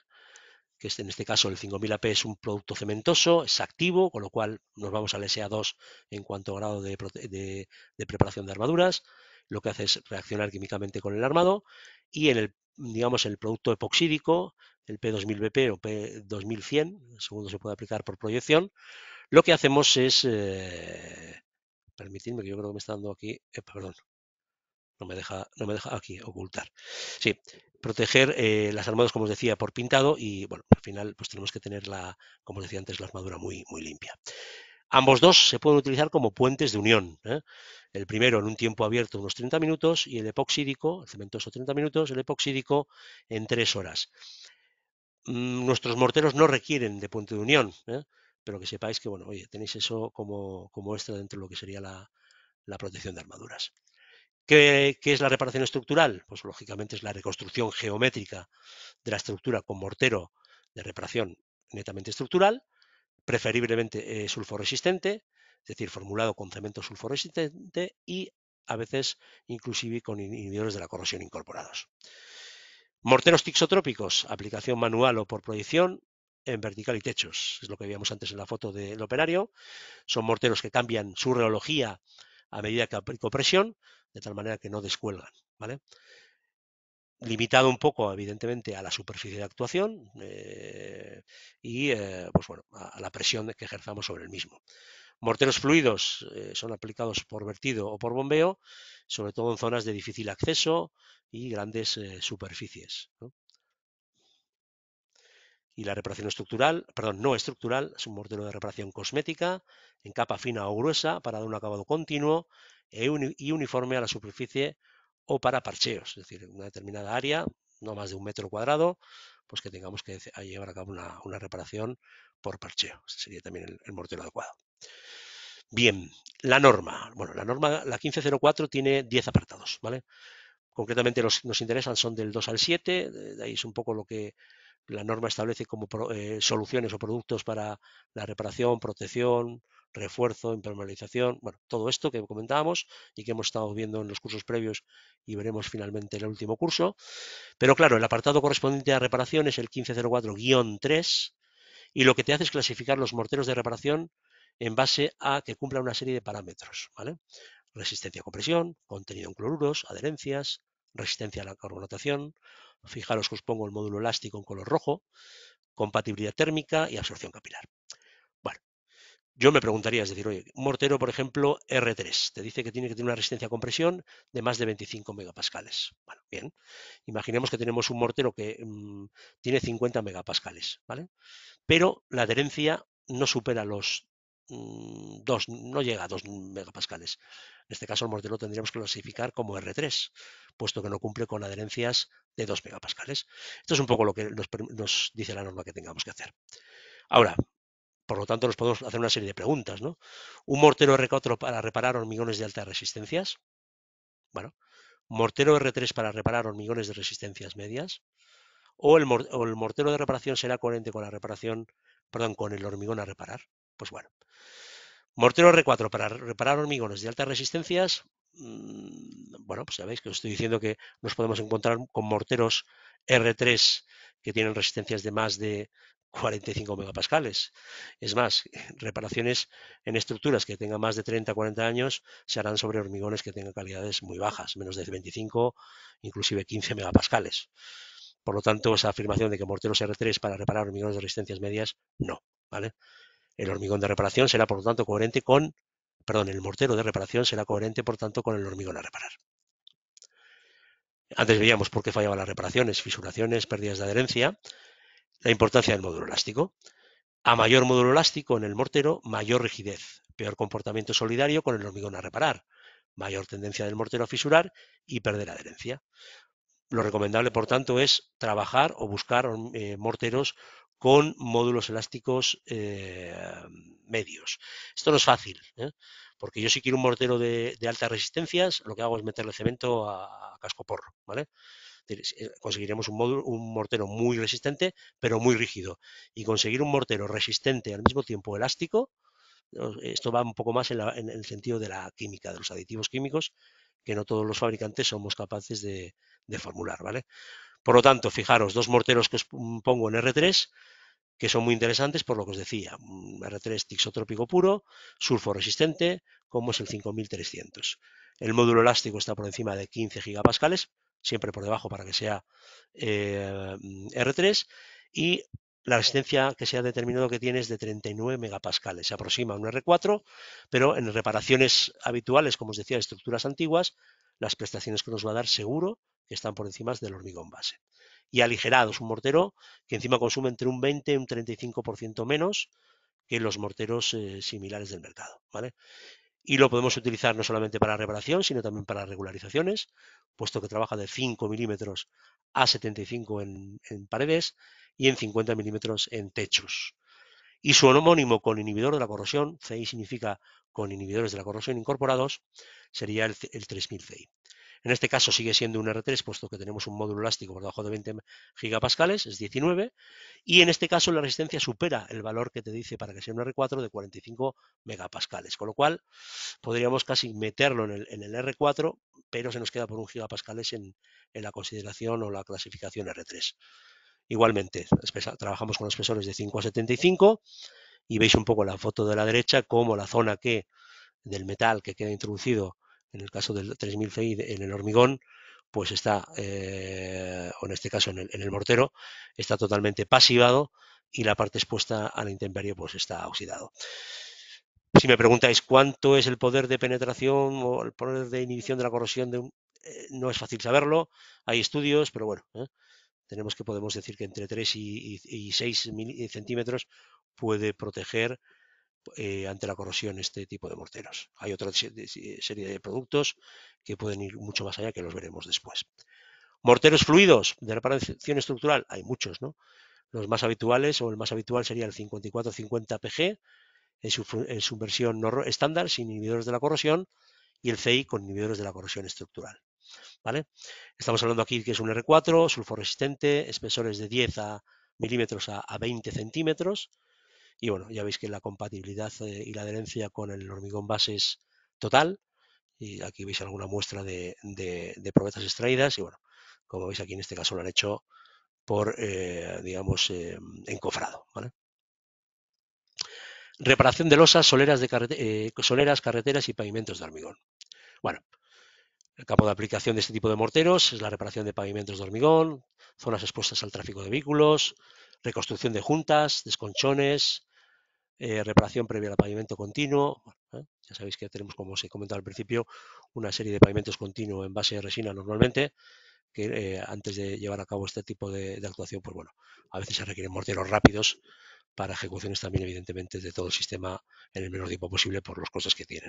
que en este caso el 5000AP es un producto cementoso, es activo, con lo cual nos vamos al SA2 en cuanto a grado de preparación de armaduras, lo que hace es reaccionar químicamente con el armado y en el, digamos, el producto epoxídico, el P2000BP o P2100, segundo se puede aplicar por proyección, lo que hacemos es, eh, que yo creo que me está dando aquí, eh, perdón, no me deja, no me deja aquí ocultar. Sí, proteger eh, las armaduras, como os decía, por pintado y, bueno, al final pues tenemos que tener la, como os decía antes, la armadura muy, muy limpia. Ambos dos se pueden utilizar como puentes de unión. ¿eh? El primero en un tiempo abierto unos 30 minutos y el epoxídico, el cementoso 30 minutos, el epoxídico en 3 horas. Mm, nuestros morteros no requieren de puente de unión, ¿eh? pero que sepáis que bueno, oye, tenéis eso como, como extra dentro de lo que sería la, la protección de armaduras. ¿Qué, es la reparación estructural? Pues lógicamente es la reconstrucción geométrica de la estructura con mortero de reparación netamente estructural, preferiblemente eh, sulforesistente, es decir, formulado con cemento sulforesistente y a veces inclusive con inhibidores de la corrosión incorporados. Morteros tixotrópicos, aplicación manual o por proyección en vertical y techos. Es lo que veíamos antes en la foto del operario. Son morteros que cambian su reología a medida que aplico presión, de tal manera que no descuelgan. ¿vale? Limitado un poco, evidentemente, a la superficie de actuación eh, y eh, pues a, a la presión que ejerzamos sobre el mismo. Morteros fluidos eh, son aplicados por vertido o por bombeo, sobre todo en zonas de difícil acceso y grandes eh, superficies. Y la reparación estructural, perdón, no estructural, es un mortero de reparación cosmética, en capa fina o gruesa, para dar un acabado continuo e y uniforme a la superficie o para parcheos, es decir, una determinada área, no más de un metro cuadrado, pues que tengamos que eh, llevar a cabo una, reparación por parcheo. Este sería también el mortero adecuado. Bien, la norma. Bueno, la norma, la 1504 tiene 10 apartados, ¿vale? Concretamente los que nos interesan son del 2 al 7, de ahí es un poco lo que la norma establece como eh, soluciones o productos para la reparación, protección, refuerzo, impermeabilización, bueno, todo esto que comentábamos y que hemos estado viendo en los cursos previos y veremos finalmente en el último curso. Pero claro, el apartado correspondiente a reparación es el 1504-3 y lo que te hace es clasificar los morteros de reparación en base a que cumpla una serie de parámetros, ¿vale? Resistencia a compresión, contenido en cloruros, adherencias, resistencia a la carbonatación, fijaros que os pongo el módulo elástico en color rojo, compatibilidad térmica y absorción capilar. Bueno, yo me preguntaría, es decir, oye, un mortero, por ejemplo, R3, te dice que tiene que tener una resistencia a compresión de más de 25 megapascales. Bueno, bien, imaginemos que tenemos un mortero que mm, tiene 50 megapascales, ¿vale? Pero la adherencia no supera los Mm, dos no llega a 2 megapascales. En este caso, el Mortero tendríamos que clasificar como R3, puesto que no cumple con adherencias de 2 megapascales. Esto es un poco lo que nos, dice la norma que tengamos que hacer. Ahora, por lo tanto, nos podemos hacer una serie de preguntas. ¿no? ¿Un mortero R4 para reparar hormigones de altas resistencias? Bueno, ¿mortero R3 para reparar hormigones de resistencias medias? ¿O el, o el mortero de reparación será coherente con la reparación, perdón, con el hormigón a reparar? Pues bueno, Mortero R4 para reparar hormigones de altas resistencias. Mm, bueno, pues ya veis que os estoy diciendo que nos podemos encontrar con morteros R3 que tienen resistencias de más de 45 megapascales. Es más, [LAUGHS] reparaciones en estructuras que tengan más de 30 40 años se harán sobre hormigones que tengan calidades muy bajas, menos de 25, inclusive 15 megapascales. Por lo tanto, esa afirmación de que morteros R3 para reparar hormigones de resistencias medias, no. ¿vale? El hormigón de reparación será, por lo tanto, coherente con, perdón, el mortero de reparación será coherente, por tanto, con el hormigón a reparar. Antes veíamos por qué fallaban las reparaciones, fisuraciones, pérdidas de adherencia, la importancia del módulo elástico. A mayor módulo elástico en el mortero, mayor rigidez, peor comportamiento solidario con el hormigón a reparar, mayor tendencia del mortero a fisurar y perder adherencia. Lo recomendable, por tanto, es trabajar o buscar eh, morteros con módulos elásticos eh, medios. Esto no es fácil, ¿eh? porque yo si quiero un mortero de, altas resistencias, lo que hago es meterle cemento a, cascoporro, casco porro, ¿vale? Eh, conseguiremos un, módulo, un mortero muy resistente, pero muy rígido. Y conseguir un mortero resistente al mismo tiempo elástico, esto va un poco más en, el sentido de la química, de los aditivos químicos, que no todos los fabricantes somos capaces de, formular, ¿vale? Por lo tanto, fijaros, dos morteros que os pongo en R3, que son muy interesantes por lo que os decía. R3 tixotrópico puro, sulforesistente, como es el 5300. El módulo elástico está por encima de 15 gigapascales, siempre por debajo para que sea eh, mm, R3, y la resistencia que se ha determinado que tiene es de 39 megapascales. Se aproxima a un R4, pero en reparaciones habituales, como os decía, estructuras antiguas, las prestaciones que nos va a dar seguro que están por encima del hormigón base y aligerados, un mortero que encima consume entre un 20 y un 35% menos que los morteros eh, similares del mercado. ¿vale? Y lo podemos utilizar no solamente para reparación, sino también para regularizaciones, puesto que trabaja de 5 milímetros a 75 en, paredes y en 50 milímetros en techos. Y su homónimo con inhibidor de la corrosión, CI significa con inhibidores de la corrosión incorporados, sería el, el 3000 CI. En este caso sigue siendo un R3, puesto que tenemos un módulo elástico por debajo de 20 gigapascales, es 19, y en este caso la resistencia supera el valor que te dice para que sea un R4 de 45 megapascales, con lo cual podríamos casi meterlo en el, R4, pero se nos queda por un gigapascales en, en la consideración o la clasificación R3. Igualmente, trabajamos con espesores de 5 a 75 y veis un poco la foto de la derecha como la zona que del metal que queda introducido en el caso del 3000 Fe en el hormigón, pues está, eh, o en este caso en el, mortero, está totalmente pasivado y la parte expuesta al intemperio pues está oxidado. Si me preguntáis cuánto es el poder de penetración o el poder de inhibición de la corrosión, de eh, no es fácil saberlo, hay estudios, pero bueno, ¿eh? tenemos que podemos decir que entre 3 y, y, y 6 centímetros puede proteger eh, ante la corrosión este tipo de morteros. Hay otra serie de productos que pueden ir mucho más allá que los veremos después. Morteros fluidos de reparación estructural, hay muchos, ¿no? Los más habituales o el más habitual sería el 5450 PG en su, en su versión no, estándar sin inhibidores de la corrosión y el CI con inhibidores de la corrosión estructural. ¿Vale? Estamos hablando aquí que es un R4, sulforesistente, resistente, espesores de 10 a milímetros a 20 centímetros, y bueno, ya veis que la compatibilidad eh, y la adherencia con el hormigón base es total. Y aquí veis alguna muestra de, de, extraídas. Y bueno, como veis aquí en este caso lo han hecho por, eh, digamos, eh, encofrado. Reparación de losas, soleras, soleras, carreteras y pavimentos de hormigón. Bueno, el campo de aplicación de este tipo de morteros es la reparación de pavimentos de hormigón, zonas expuestas al tráfico de vehículos, reconstrucción de juntas, desconchones, eh, reparación previa al pavimento continuo. ¿eh? Ya sabéis que tenemos, como os he comentado al principio, una serie de pavimentos continuos en base de resina normalmente, que eh, antes de llevar a cabo este tipo de, actuación, pues bueno, a veces se requieren morteros rápidos para ejecuciones también, evidentemente, de todo el sistema en el menor tiempo posible por los costes que tiene.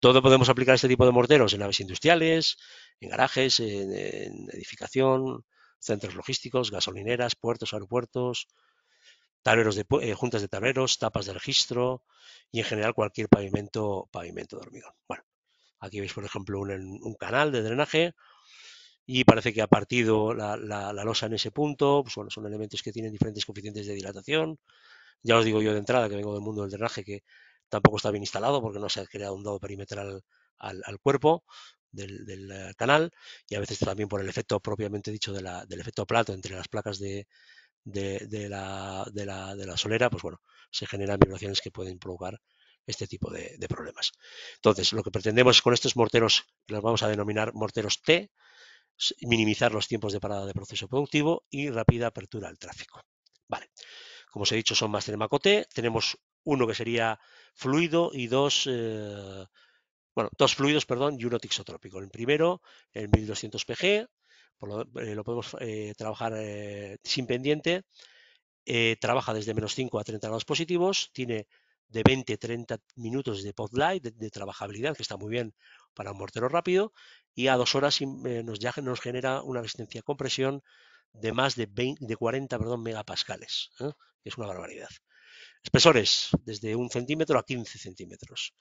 Todo podemos aplicar este tipo de morteros en naves industriales, en garajes, en edificación, centros logísticos, gasolineras, puertos, aeropuertos, eh, juntas de tableros, tapas de registro y en general cualquier pavimento, pavimento de hormigón. Bueno, aquí veis, por ejemplo, un, canal de drenaje y parece que ha partido la, losa en ese punto. Pues, bueno, son elementos que tienen diferentes coeficientes de dilatación. Ya os digo yo de entrada que vengo del mundo del drenaje que tampoco está bien instalado porque no se ha creado un dado perimetral al, cuerpo del, eh, canal y a veces también por el efecto propiamente dicho del efecto plato entre las placas de, de, la, solera, pues bueno, se generan vibraciones que pueden provocar este tipo de, problemas. Entonces, lo que pretendemos con estos morteros, los vamos a denominar morteros T, minimizar los tiempos de parada de proceso productivo y rápida apertura al tráfico. Vale. Como os he dicho, son más Telemaco T. Tenemos uno que sería fluido y dos, eh, bueno, dos fluidos, perdón, y uno tixotrópico. El primero, el 1200 PG, eh, lo, podemos eh, trabajar eh, sin pendiente, trabaja desde menos 5 a 30 grados positivos, tiene de 20 a 30 minutos de pod light, de, trabajabilidad, que está muy bien para un mortero rápido, y a dos horas nos, ya, nos genera una resistencia a compresión de más de, de 40 perdón, megapascales, que es una barbaridad. Espesores, desde 1 centímetro a 15 centímetros.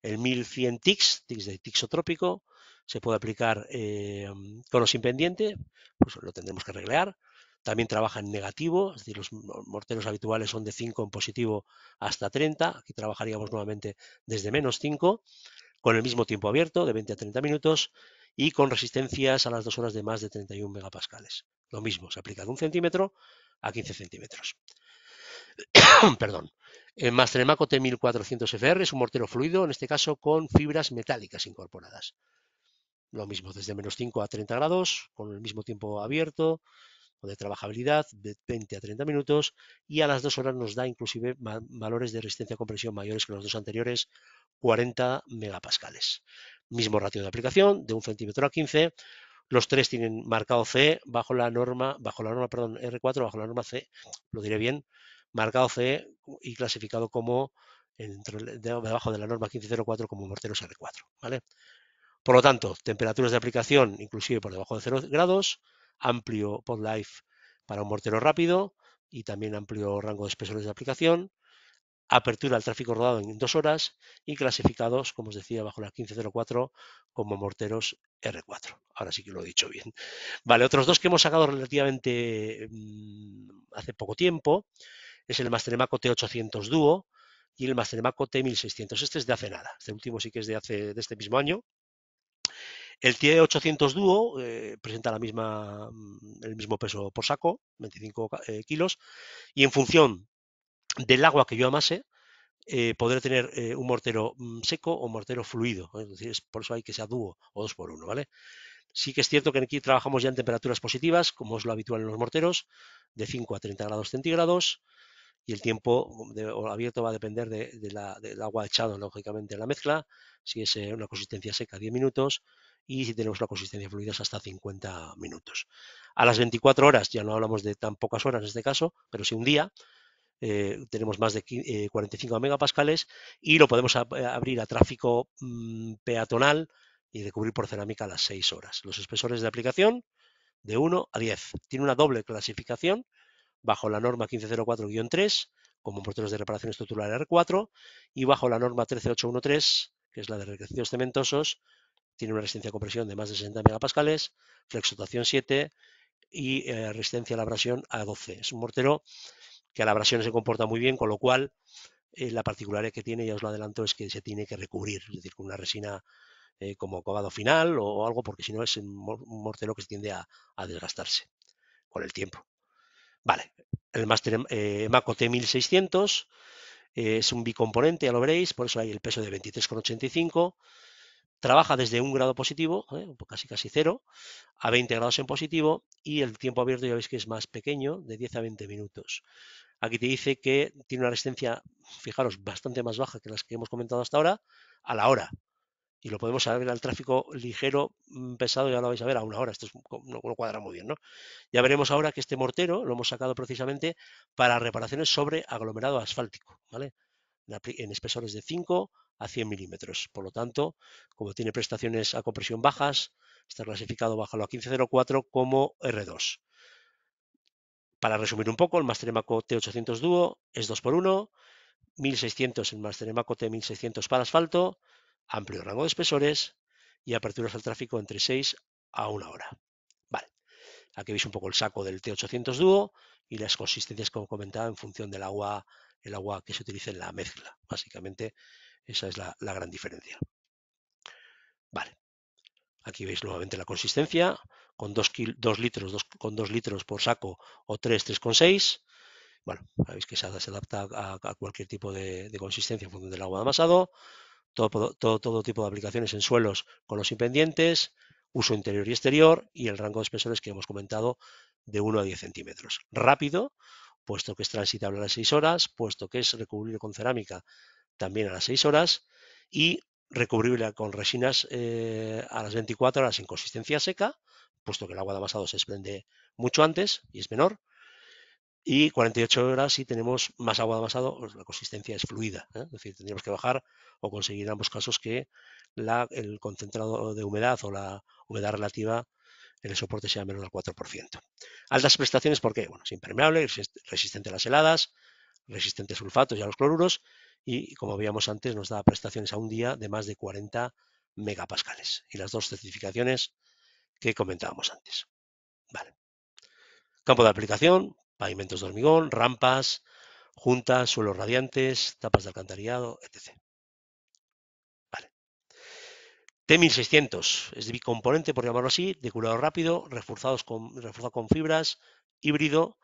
El 1100 TICS, TICS de tixotrópico, se puede aplicar con eh, o sin pendiente, pues lo tendremos que arreglar. También trabaja en negativo, es decir, los morteros habituales son de 5 en positivo hasta 30, aquí trabajaríamos nuevamente desde menos 5, con el mismo tiempo abierto, de 20 a 30 minutos, y con resistencias a las 2 horas de más de 31 megapascales. Lo mismo, se aplica de un centímetro a 15 centímetros. [COUGHS] Perdón. El Mastremaco T1400FR es un mortero fluido, en este caso con fibras metálicas incorporadas. Lo mismo desde menos 5 a 30 grados, con el mismo tiempo abierto o de trabajabilidad de 20 a 30 minutos y a las 2 horas nos da inclusive valores de resistencia a compresión mayores que los dos anteriores, 40 megapascales. Mismo ratio de aplicación, de 1 centímetro a 15. Los tres tienen marcado C bajo la norma, bajo la norma, perdón, R4, bajo la norma C, lo diré bien, marcado C y clasificado como debajo de la norma 1504 como morteros R4. ¿vale? Por lo tanto, temperaturas de aplicación inclusive por debajo de 0 grados, amplio pod life para un mortero rápido y también amplio rango de espesores de aplicación, apertura al tráfico rodado en dos horas y clasificados, como os decía, bajo la 1504 como morteros R4. Ahora sí que lo he dicho bien. Vale, otros dos que hemos sacado relativamente mm, hace poco tiempo es el Mastermaco T800 Duo y el Mastermaco T1600. Este es de hace nada. Este último sí que es de hace de este mismo año. El TIE e 800 Duo eh, presenta mm, el mismo peso por saco, 25 eh, kilos, y en función del agua que yo amase, eh, podré tener un mortero mm, seco o mortero fluido. Es por eso hay que sea dúo o dos por uno, ¿vale? Sí que es cierto que aquí trabajamos ya en temperaturas positivas, como es lo habitual en los morteros, de 5 a 30 grados centígrados, y el tiempo mm, abierto va a depender del agua echado, lógicamente, en la mezcla. Si es una consistencia seca, 10 minutos y si tenemos la consistencia fluida es hasta 50 minutos. A las 24 horas, ya no hablamos de tan pocas horas en este caso, pero sí un día, eh, tenemos más de 45 eh, megapascales y lo podemos eh, abrir a tráfico mm, peatonal y de cubrir por cerámica a las 6 horas. Los espesores de aplicación de 1 a 10. Tiene una doble clasificación bajo la norma 1504-3 como porteros de reparación estructural R4 y bajo la norma 13813, que es la de recrecidos cementosos, tiene una resistencia a compresión de más de 60 megapascales, flexotación 7 y eh, resistencia a la abrasión a 12. Es un mortero que a la abrasión se comporta muy bien, con lo cual eh, la particularidad que tiene, ya os lo adelanto, es que se tiene que recubrir, es decir, con una resina eh, como acabado final o, algo, porque si no es un mortero que se tiende a, desgastarse con el tiempo. Vale, el Master em, eh, Maco T1600 es un bicomponente, ya lo veréis, por eso hay el peso de 23,85 trabaja desde un grado positivo, ¿eh? casi casi cero, a 20 grados en positivo y el tiempo abierto ya veis que es más pequeño, de 10 a 20 minutos. Aquí te dice que tiene una resistencia, fijaros, bastante más baja que las que hemos comentado hasta ahora, a la hora. Y lo podemos saber al tráfico ligero, mm, pesado, ya lo vais a ver, a una hora. Esto es, no, no cuadra muy bien, ¿no? Ya veremos ahora que este mortero lo hemos sacado precisamente para reparaciones sobre aglomerado asfáltico, ¿vale? en espesores de 5 a 100 milímetros. Por lo tanto, como tiene prestaciones a compresión bajas, está clasificado bajo la 1504 como R2. Para resumir un poco, el Mastermaco T800 Duo es 2x1, 1600 el Mastermaco T1600 para asfalto, amplio rango de espesores y aperturas al tráfico entre 6 a 1 hora. Vale, aquí veis un poco el saco del T800 Duo y las consistencias como comentaba en función del agua el agua que se utiliza en la mezcla. Básicamente, esa es la, gran diferencia. Vale. Aquí veis nuevamente la consistencia, con 2 litros, dos, con 2 litros por saco o 3, 3,6. Bueno, veis que se, adapta a, cualquier tipo de, consistencia en función del agua de amasado. Todo, todo, todo tipo de aplicaciones en suelos con los impendientes, uso interior y exterior y el rango de espesores que hemos comentado de 1 a 10 centímetros. Rápido, puesto que es transitable a las 6 horas, puesto que es recubrible con cerámica también a las 6 horas y recubrible con resinas eh, a las 24 horas en consistencia seca, puesto que el agua de amasado se desprende mucho antes y es menor. Y 48 horas si tenemos más agua de amasado, pues la consistencia es fluida. ¿eh? Es decir, tendríamos que bajar o conseguir en ambos casos que el concentrado de humedad o la humedad relativa el soporte sea menos del 4%. Altas prestaciones, ¿por qué? Bueno, es impermeable, resistente a las heladas, resistente a sulfatos y a los cloruros y, como veíamos antes, nos da prestaciones a un día de más de 40 megapascales y las dos certificaciones que comentábamos antes. Campo de aplicación, pavimentos de hormigón, rampas, juntas, suelos radiantes, tapas de alcantarillado, etc. T1600 es bicomponente, por llamarlo así, de curado rápido, con, reforzado con fibras, híbrido,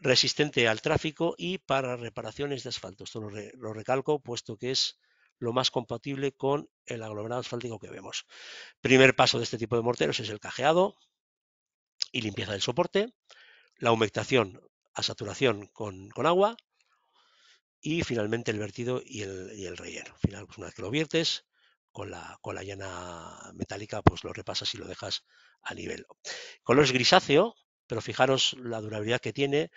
resistente al tráfico y para reparaciones de asfalto. Esto lo, recalco, puesto que es lo más compatible con el aglomerado asfáltico que vemos. Primer paso de este tipo de morteros es el cajeado y limpieza del soporte, la humectación a saturación con, agua y finalmente el vertido y el, relleno. Pues, una vez que lo viertes, con la, llana metálica, pues lo repasas y lo dejas a nivel. Color es grisáceo, pero fijaros la durabilidad que tiene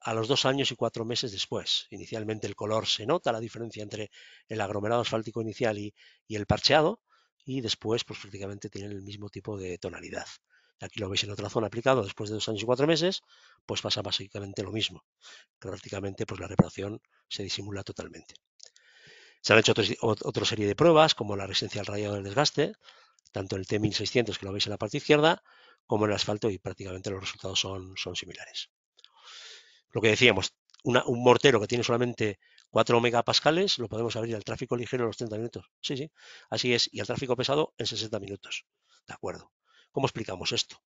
a los dos años y cuatro meses después. Inicialmente el color se nota la diferencia entre el aglomerado asfáltico inicial y, y el parcheado, y después pues prácticamente tienen el mismo tipo de tonalidad. Aquí lo veis en otra zona aplicado después de dos años y cuatro meses, pues pasa básicamente lo mismo. Prácticamente pues la reparación se disimula totalmente. Se han hecho otra serie de pruebas, como la resistencia al radiador del desgaste, tanto en el T1600, que lo veis en la parte izquierda, como en el asfalto, y prácticamente los resultados son, similares. Lo que decíamos, un mortero que tiene solamente 4 megapascales lo podemos abrir al tráfico ligero en los 30 minutos. Sí, sí, así es. Y al tráfico pesado en 60 minutos. De acuerdo. ¿Cómo explicamos esto?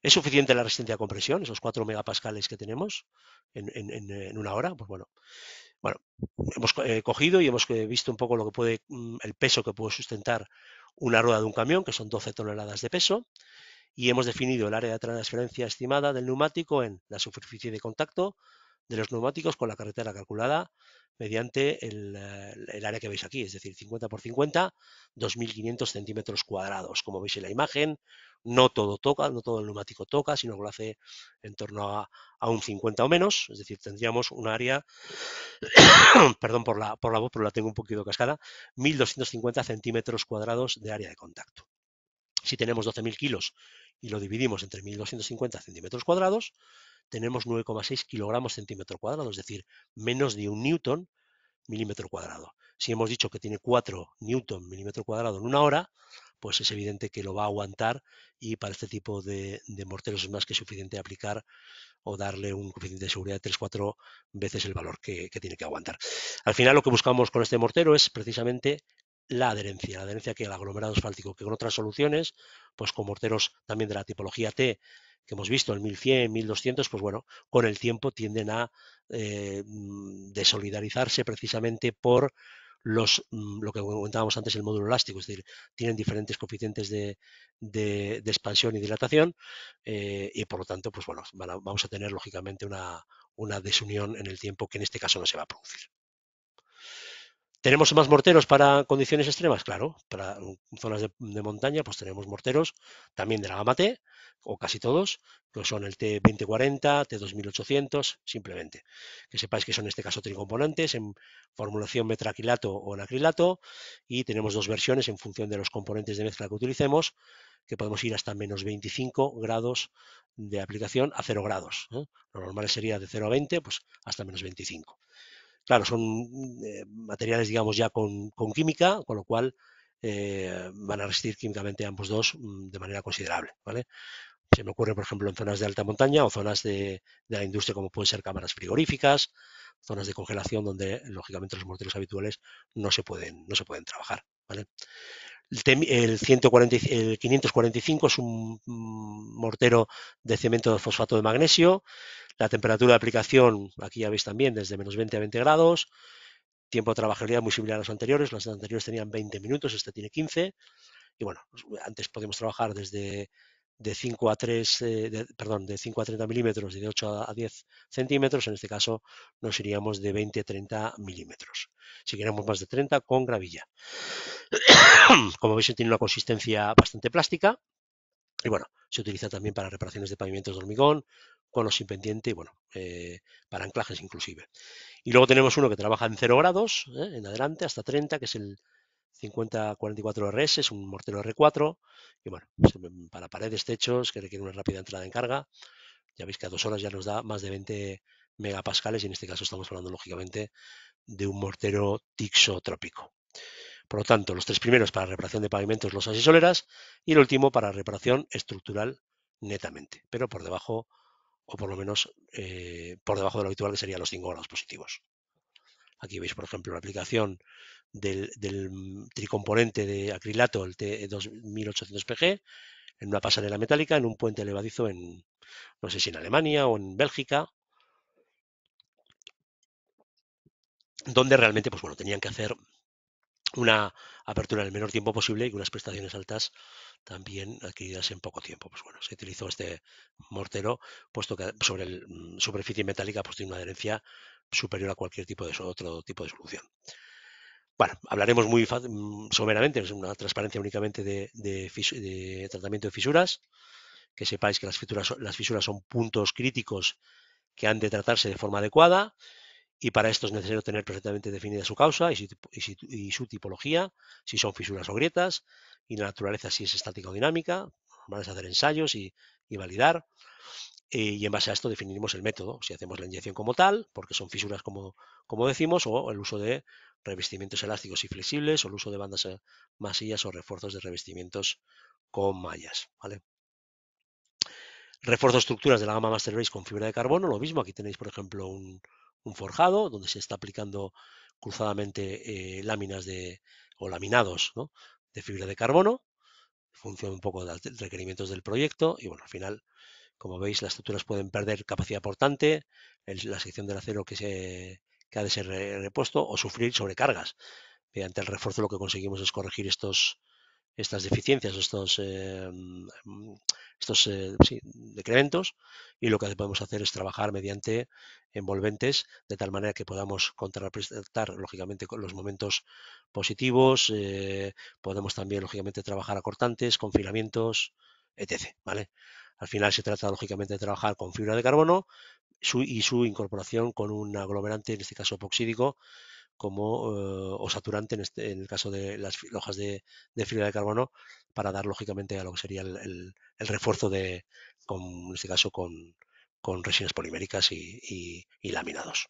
¿Es suficiente la resistencia a compresión, esos 4 megapascales que tenemos en, en una hora? Pues bueno, bueno, hemos eh, cogido y hemos eh, visto un poco lo que puede, mm, el peso que puede sustentar una rueda de un camión, que son 12 toneladas de peso, y hemos definido el área de transferencia estimada del neumático en la superficie de contacto de los neumáticos con la carretera calculada mediante el eh, área que veis aquí, es decir, 50 por 50, 2.500 centímetros cuadrados, como veis en la imagen, no todo toca, no todo el neumático toca, sino que lo hace en torno a, un 50 o menos, es decir, tendríamos un área, [COUGHS] perdón por la, por la voz, pero la tengo un poquito cascada, 1.250 centímetros cuadrados de área de contacto. Si tenemos 12.000 kilos y lo dividimos entre 1.250 centímetros cuadrados, tenemos 9,6 kilogramos centímetro cuadrado, es decir, menos de un newton milímetro cuadrado. Si hemos dicho que tiene 4 newton milímetro cuadrado en una hora, pues es evidente que lo va a aguantar y para este tipo de, morteros es más que suficiente aplicar o darle un coeficiente de seguridad de 3-4 veces el valor que, tiene que aguantar. Al final lo que buscamos con este mortero es precisamente la adherencia, la adherencia que el aglomerado asfáltico, que con otras soluciones, pues con morteros también de la tipología T, que hemos visto, el 1100, 1200, pues bueno, con el tiempo tienden a eh, mm, desolidarizarse precisamente por Mm, lo que comentábamos antes, el módulo elástico, es decir, tienen diferentes coeficientes de, expansión y dilatación eh, y por lo tanto, pues bueno, vamos a tener lógicamente una desunión en el tiempo que en este caso no se va a producir. ¿Tenemos más morteros para condiciones extremas? Claro, para zonas de, montaña, pues tenemos morteros también de la gama T, o casi todos, que son el T2040, T2800, simplemente. Que sepáis que son en este caso tricomponentes en formulación metraquilato o en acrilato, y tenemos dos versiones en función de los componentes de mezcla que utilicemos, que podemos ir hasta menos 25 grados de aplicación a 0 grados. ¿eh? Lo normal sería de 0 a 20, pues hasta menos 25. Claro, son mm, eh, materiales, digamos, ya con, química, con lo cual eh, van a resistir químicamente ambos dos mm, de manera considerable. ¿vale? Se me ocurre, por ejemplo, en zonas de alta montaña o zonas de, la industria como pueden ser cámaras frigoríficas, zonas de congelación donde, lógicamente, los morteros habituales no se pueden, no se pueden trabajar. El, el 545 es un mm, mortero de cemento de fosfato de magnesio. La temperatura de aplicación, aquí ya veis también, desde menos 20 a 20 grados. Tiempo de trabajabilidad muy similar a los anteriores. Los anteriores tenían 20 minutos, este tiene 15. Y bueno, pues, antes podemos trabajar desde de 5 a 3, eh, perdón, de 5 a 30 milímetros de 8 a 10 centímetros, en este caso nos iríamos de 20 a 30 milímetros. Si queremos más de 30, con gravilla. [COUGHS] Como veis, tiene una consistencia bastante plástica y bueno, se utiliza también para reparaciones de pavimentos de hormigón, con los sin pendiente y bueno, eh, para anclajes inclusive. Y luego tenemos uno que trabaja en 0 grados, eh, en adelante, hasta 30, que es el 5044 RS, es un mortero R4, y bueno, pues, mm, para paredes, techos, que requiere una rápida entrada en carga, ya veis que a dos horas ya nos da más de 20 megapascales, y en este caso estamos hablando lógicamente de un mortero tixotrópico. Por lo tanto, los tres primeros para reparación de pavimentos, los y y el último para reparación estructural netamente, pero por debajo, o por lo menos eh, por debajo de lo habitual, que serían los 5 grados positivos. Aquí veis, por ejemplo, la aplicación del, tricomponente de acrilato, el T2800PG, eh, en una pasarela metálica, en un puente elevadizo, en, no sé si en Alemania o en Bélgica, donde realmente, pues bueno, tenían que hacer una apertura en el menor tiempo posible y unas prestaciones altas también adquiridas en poco tiempo. Pues bueno, se utilizó este mortero, puesto que sobre la mm, superficie metálica pues tiene una adherencia superior a cualquier tipo de otro tipo de solución bueno, hablaremos muy mm, someramente, es una transparencia únicamente de, tratamiento de fisuras, que sepáis que las fisuras, las fisuras son puntos críticos que han de tratarse de forma adecuada y para esto es necesario tener perfectamente definida su causa y su, tipología, si son fisuras o grietas, y la naturaleza si es estática o dinámica, van a hacer ensayos y, validar eh, y en base a esto definiremos el método, si hacemos la inyección como tal, porque son fisuras como decimos, o el uso de revestimientos elásticos y flexibles o el uso de bandas eh, masillas o refuerzos de revestimientos con mallas. ¿vale? Refuerzo estructuras de la gama Base con fibra de carbono, lo mismo, aquí tenéis por ejemplo un, forjado donde se está aplicando cruzadamente eh, láminas de, o laminados de fibra de carbono, función un poco de los requerimientos del proyecto y bueno, al final, como veis, las estructuras pueden perder capacidad portante, la sección del acero que se que ha de ser repuesto o sufrir sobrecargas. Mediante el refuerzo lo que conseguimos es corregir estos, estas deficiencias, estos, eh, mm, estos eh, decrementos y lo que podemos hacer es trabajar mediante envolventes de tal manera que podamos contrarrestar lógicamente los momentos positivos, eh, podemos también lógicamente trabajar acortantes, confinamientos, etc. ¿vale? Al final se trata lógicamente de trabajar con fibra de carbono, y su incorporación con un aglomerante, en este caso epoxídico, como eh, o saturante este, en, el caso de las hojas de, fibra de carbono para dar lógicamente a lo que sería el, refuerzo de, en este caso, con, resinas poliméricas y laminados.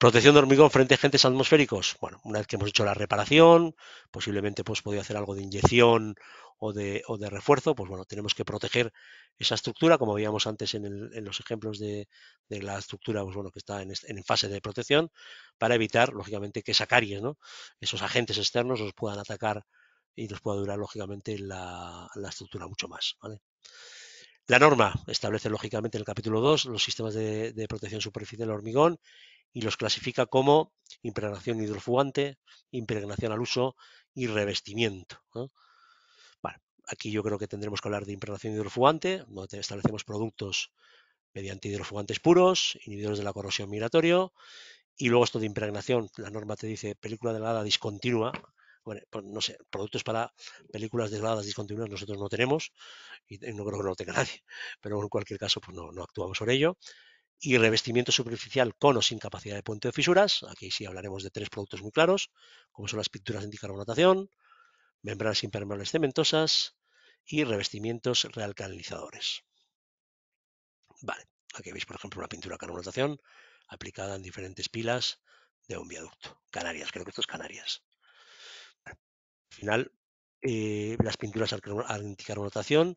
Protección de hormigón frente a agentes atmosféricos. Bueno, una vez que hemos hecho la reparación, posiblemente pues podido hacer algo de inyección o de, refuerzo, pues bueno, tenemos que proteger esa estructura, como veíamos antes en, los ejemplos de, la estructura, pues bueno, que está en, fase de protección, para evitar, lógicamente, que esa caries, ¿no? Esos agentes externos los puedan atacar y nos pueda durar, lógicamente, la, estructura mucho más, La norma establece, lógicamente, en el capítulo 2 los sistemas de, de protección superficial del hormigón y los clasifica como impregnación hidrofugante, impregnación al uso y revestimiento. aquí yo creo que tendremos que hablar de impregnación hidrofugante, donde establecemos productos mediante hidrofugantes puros, inhibidores de la corrosión migratorio, y luego esto de impregnación, la norma te dice película helada discontinua, bueno, pues no sé, productos para películas delgadas discontinuas nosotros no tenemos y no creo que no lo tenga [LAUGHS] nadie, pero en cualquier caso pues no, no actuamos sobre ello y revestimiento superficial con o sin capacidad de puente de fisuras. Aquí sí hablaremos de tres productos muy claros, como son las pinturas en membranas impermeables cementosas y revestimientos realcanalizadores. Vale, aquí veis, por ejemplo, una pintura de carbonatación aplicada en diferentes pilas de un viaducto. Canarias, creo que esto es Canarias. al final, eh, las pinturas anticarbonatación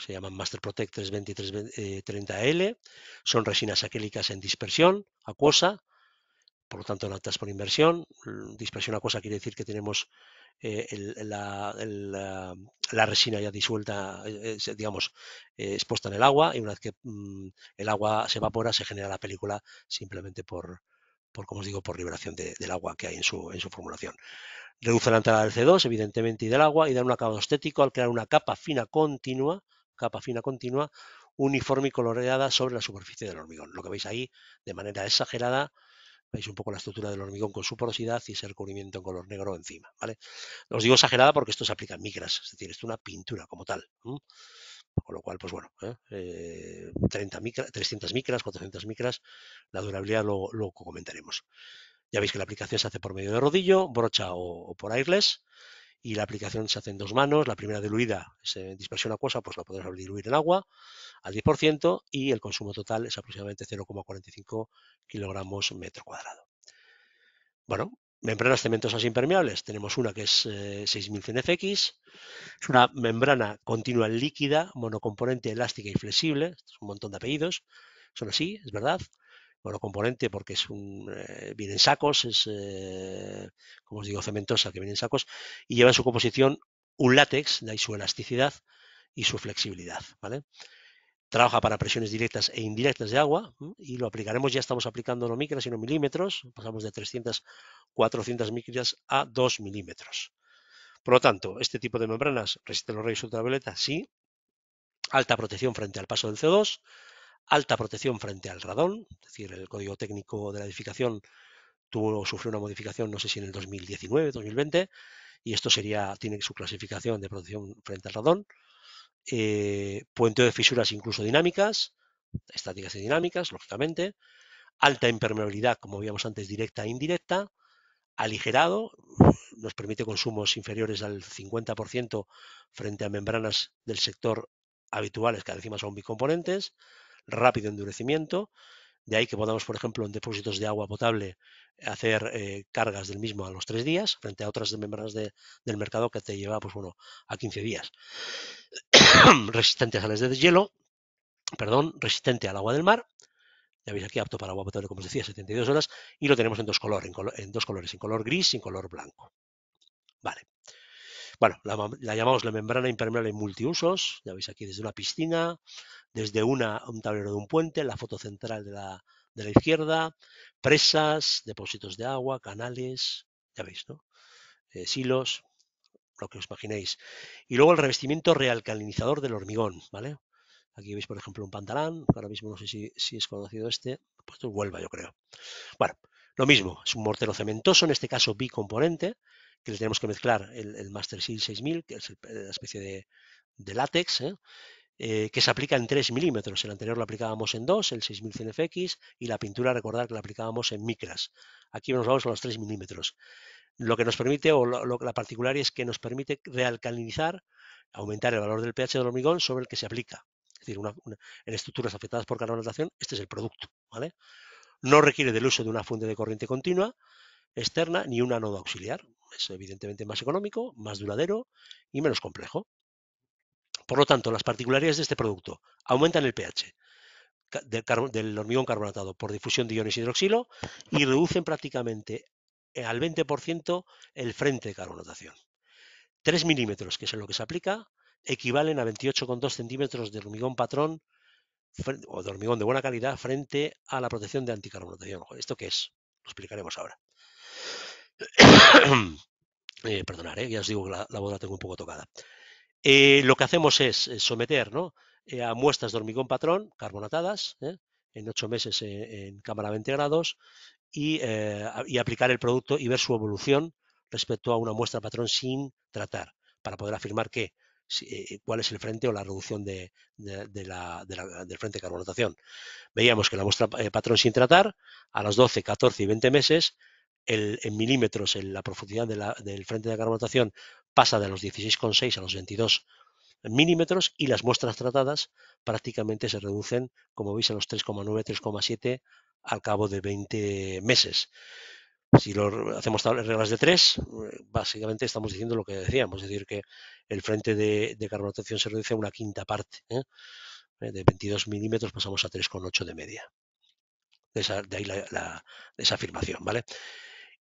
se llaman Master Protect 320-30L, eh, son resinas acrílicas en dispersión acuosa, por lo tanto en altas por inversión. Dispersión acuosa quiere decir que tenemos eh, la, resina ya disuelta, eh, digamos, expuesta en el agua y una vez que mm, el agua se evapora se genera la película simplemente por, por como os digo, por liberación del agua que hay en su, en su formulación. Reduce la entrada del C2, evidentemente, y del agua y da un acabado estético al crear una capa fina continua capa fina continua, uniforme y coloreada sobre la superficie del hormigón. Lo que veis ahí, de manera exagerada, veis un poco la estructura del hormigón con su porosidad y ese recubrimiento en color negro encima. ¿vale? Os digo exagerada porque esto se aplica en micras, es decir, esto es una pintura como tal. Con lo cual, pues bueno, 30 ¿eh? Eh, micras, 300 micras, 400 micras, la durabilidad lo, comentaremos. Ya veis que la aplicación se hace por medio de rodillo, brocha o, o por airless y la aplicación se hace en dos manos. La primera diluida es dispersión acuosa, pues la podemos diluir en agua al 10% y el consumo total es aproximadamente 0,45 kilogramos metro cuadrado. Bueno, membranas cementosas impermeables. Tenemos una que es 6000 6100 FX. Es una membrana continua líquida, monocomponente elástica y flexible. Es un montón de apellidos. Son así, es verdad componente porque es un, bien eh, en sacos, es, eh, como os digo, cementosa que viene en sacos, y lleva en su composición un látex, de ahí su elasticidad y su flexibilidad. Trabaja para presiones directas e indirectas de agua y lo aplicaremos, ya estamos aplicando no micras sino milímetros, pasamos de 300, 400 micras a 2 milímetros. Por lo tanto, este tipo de membranas resisten los rayos ultravioleta, sí, alta protección frente al paso del CO2, alta protección frente al radón, es decir, el código técnico de la edificación tuvo sufrió una modificación, no sé si en el 2019, 2020, y esto sería tiene su clasificación de protección frente al radón. Eh, puente de fisuras incluso dinámicas, estáticas y dinámicas, lógicamente, alta impermeabilidad, como veíamos antes, directa e indirecta, aligerado, [LAUGHS] nos permite consumos inferiores al 50% frente a membranas del sector habituales, que encima son bicomponentes, rápido endurecimiento. De ahí que podamos, por ejemplo, en depósitos de agua potable hacer eh, cargas del mismo a los tres días, frente a otras membranas del mercado que te lleva, pues bueno, a 15 días. [COUGHS] resistente de hielo, perdón, resistente al agua del mar. Ya veis aquí apto para agua potable, como os decía, 72 horas. Y lo tenemos en dos, color, en, dos colores, en color gris y en color blanco. Vale. Bueno, la, la llamamos la membrana impermeable multiusos. Ya veis aquí desde una piscina desde un tablero de un puente, la foto central de la, izquierda, presas, depósitos de agua, canales, ya veis, ¿no? Eh, silos, lo que os imaginéis. Y luego el revestimiento realcalinizador del hormigón, ¿vale? Aquí veis, por ejemplo, un pantalán, ahora mismo no sé si, es conocido este, pues vuelva, yo creo. Bueno, lo mismo, es un mortero cementoso, en este caso bicomponente, que le tenemos que mezclar el, Master Seal 6000, que es la especie de, de látex, ¿eh? Eh, que se aplica en 3 milímetros. El anterior lo aplicábamos en 2, el 6100FX, y la pintura, recordar que la aplicábamos en micras. Aquí nos vamos a los 3 milímetros. Lo que nos permite, o la particular es que nos permite realcalinizar, aumentar el valor del pH del hormigón sobre el que se aplica. Es decir, en estructuras afectadas por carbonatación, este es el producto. ¿vale? No requiere del uso de una fuente de corriente continua externa ni una nodo auxiliar. Es evidentemente más económico, más duradero y menos complejo. Por lo tanto, las particularidades de este producto aumentan el pH del, hormigón carbonatado por difusión de iones hidroxilo y reducen prácticamente eh, al 20% el frente de carbonatación. 3 milímetros, que es en lo que se aplica, equivalen a 28,2 centímetros de hormigón patrón o de hormigón de buena calidad frente a la protección de anticarbonatación. ¿Esto qué es? Lo explicaremos ahora. [COUGHS] eh, perdonad, eh, ya os digo que la, boda tengo un poco tocada. Eh, lo que hacemos es eh, someter eh, a muestras de hormigón patrón carbonatadas en 8 meses en, cámara 20 grados y, aplicar el producto y ver su evolución respecto a una muestra patrón sin tratar para poder afirmar que cuál es el frente o la reducción del frente de carbonatación. Veíamos que la muestra patrón sin tratar a los 12, 14 y 20 meses en milímetros en la profundidad del frente de carbonatación pasa de los 16,6 a los 22 milímetros y las muestras tratadas prácticamente se reducen, como veis, a los 3,9, 3,7 al cabo de 20 meses. Si lo hacemos reglas de 3, básicamente estamos diciendo lo que decíamos, es decir, que el frente de, de carbonatación se reduce a una quinta parte. ¿eh? Eh, de 22 milímetros pasamos a 3,8 de media. De, ahí la, esa afirmación, ¿vale?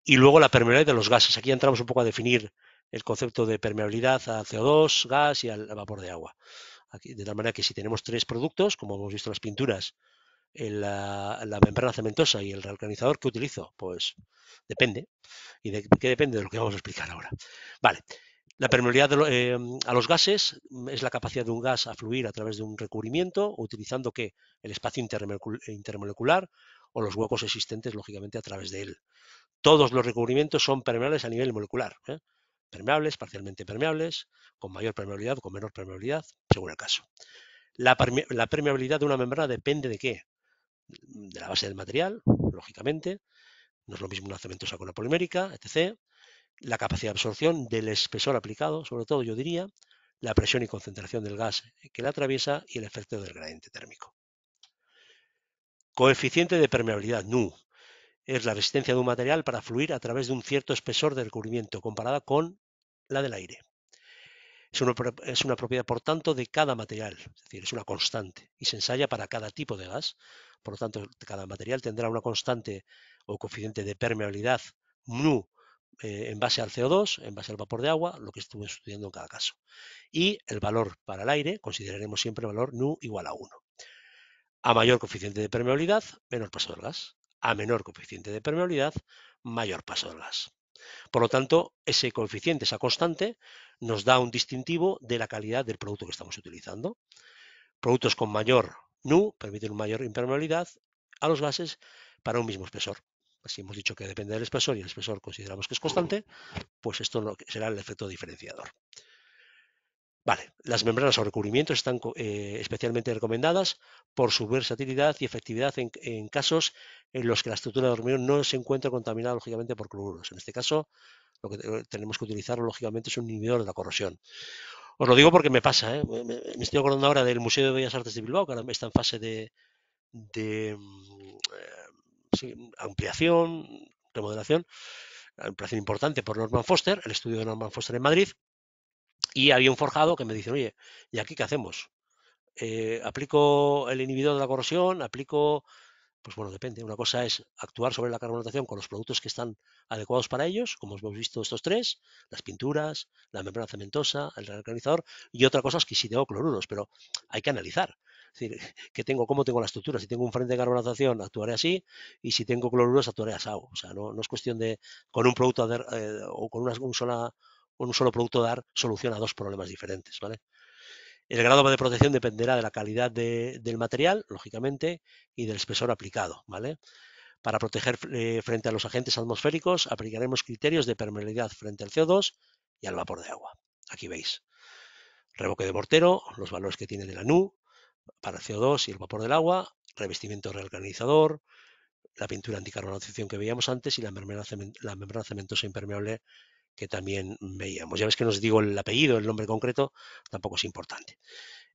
Y luego la permeabilidad de los gases. Aquí entramos un poco a definir el concepto de permeabilidad a CO2, gas y al vapor de agua. de tal manera que si tenemos tres productos, como hemos visto en las pinturas, la, membrana cementosa y el reorganizador que utilizo, pues depende. ¿Y de qué depende? De lo que vamos a explicar ahora. Vale. La permeabilidad eh, a los gases mm, es la capacidad de un gas a fluir a través de un recubrimiento, utilizando que el espacio intermolecular o los huecos existentes, lógicamente, a través de él. Todos los recubrimientos son permeables a nivel molecular. ¿eh? permeables, parcialmente permeables, con mayor permeabilidad o con menor permeabilidad, según el caso. La, permeabilidad de una membrana depende de qué? De la base del material, lógicamente, no es lo mismo una cementosa con la polimérica, etc. La capacidad de absorción del espesor aplicado, sobre todo yo diría, la presión y concentración del gas que la atraviesa y el efecto del gradiente térmico. Coeficiente de permeabilidad, NU es la resistencia de un material para fluir a través de un cierto espesor de recubrimiento comparada con la del aire. Es una, propiedad, por tanto, de cada material, es decir, es una constante y se ensaya para cada tipo de gas. Por lo tanto, cada material tendrá una constante o coeficiente de permeabilidad nu eh, en base al CO2, en base al vapor de agua, lo que estuve estudiando en cada caso. Y el valor para el aire, consideraremos siempre el valor nu igual a 1. A mayor coeficiente de permeabilidad, menor paso del gas. A menor coeficiente de permeabilidad, mayor paso del gas. Por lo tanto, ese coeficiente, esa constante, nos da un distintivo de la calidad del producto que estamos utilizando. Productos con mayor nu permiten una mayor impermeabilidad a los gases para un mismo espesor. Así hemos dicho que depende del espesor y el espesor consideramos que es constante, pues esto será el efecto diferenciador. Vale, las membranas o recubrimientos están eh, especialmente recomendadas por su versatilidad y efectividad en, en casos en los que la estructura de hormigón no se encuentra contaminada lógicamente por cloruros. En este caso, lo que tenemos que utilizar lógicamente es un inhibidor de la corrosión. Os lo digo porque me pasa, ¿eh? me estoy acordando ahora del Museo de Bellas Artes de Bilbao, que ahora está en fase de, de mm, eh, ampliación, remodelación, ampliación importante por Norman Foster, el estudio de Norman Foster en Madrid, y había un forjado que me dice, oye, ¿y aquí qué hacemos? Eh, aplico el inhibidor de la corrosión, aplico pues bueno, depende. Una cosa es actuar sobre la carbonatación con los productos que están adecuados para ellos, como hemos visto estos tres, las pinturas, la membrana cementosa, el reorganizador, y otra cosa es que si tengo cloruros, pero hay que analizar. Es decir, [LAUGHS] que tengo, cómo tengo la estructura. Si tengo un frente de carbonatación, actuaré así, y si tengo cloruros, actuaré asado. O sea, no, es cuestión de con un producto eh, o con una, un un solo producto dar solución a dos problemas diferentes, ¿vale? El grado de protección dependerá de la calidad del material, lógicamente, y del espesor aplicado, ¿vale? Para proteger eh, frente a los agentes atmosféricos aplicaremos criterios de permeabilidad frente al CO2 y al vapor de agua. Aquí veis. revoque de mortero, los valores que tiene de la NU para CO2 y el vapor del agua, revestimiento reorganizador, la pintura anticarbonización que veíamos antes y la membrana cementosa impermeable que también veíamos. Ya ves que no os digo el apellido, el nombre concreto, tampoco es importante.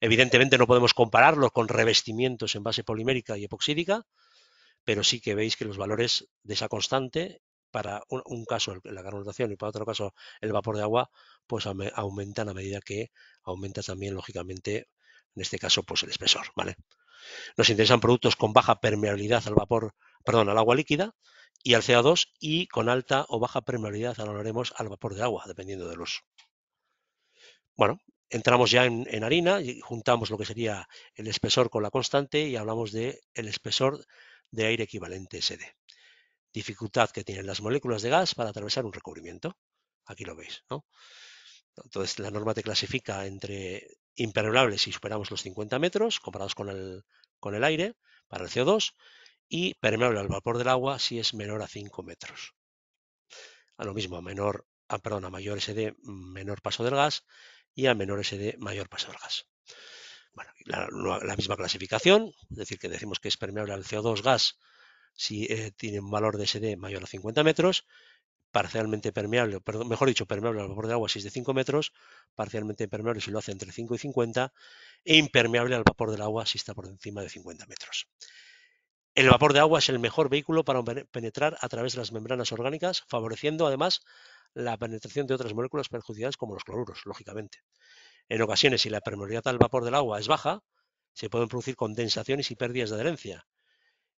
Evidentemente no podemos compararlo con revestimientos en base polimérica y epoxídica, pero sí que veis que los valores de esa constante para un, caso la carbonatación y para otro caso el vapor de agua, pues aumentan a medida que aumenta también, lógicamente, en este caso, pues el espesor, ¿vale? Nos interesan productos con baja permeabilidad al vapor, perdón, al agua líquida, y al CO2 y con alta o baja permeabilidad hablaremos al vapor de agua, dependiendo del uso. Bueno, entramos ya en, harina y juntamos lo que sería el espesor con la constante y hablamos del el espesor de aire equivalente SD. Dificultad que tienen las moléculas de gas para atravesar un recubrimiento. Aquí lo veis. ¿no? Entonces la norma te clasifica entre impermeables si superamos los 50 metros comparados con con el aire para el CO2 y permeable al vapor del agua si es menor a 5 metros. A lo mismo, a, menor, perdón, a mayor SD menor paso del gas y a menor SD mayor paso del gas. Bueno, la, misma clasificación, es decir, que decimos que es permeable al CO2 gas si eh, tiene un valor de SD mayor a 50 metros, parcialmente permeable, mejor dicho, permeable al vapor del agua si es de 5 metros, parcialmente impermeable si lo hace entre 5 y 50, e impermeable al vapor del agua si está por encima de 50 metros. El vapor de agua es el mejor vehículo para penetrar a través de las membranas orgánicas, favoreciendo además la penetración de otras moléculas perjudiciales como los cloruros, lógicamente. En ocasiones, si la permeabilidad del vapor del agua es baja, se pueden producir condensaciones y pérdidas de adherencia.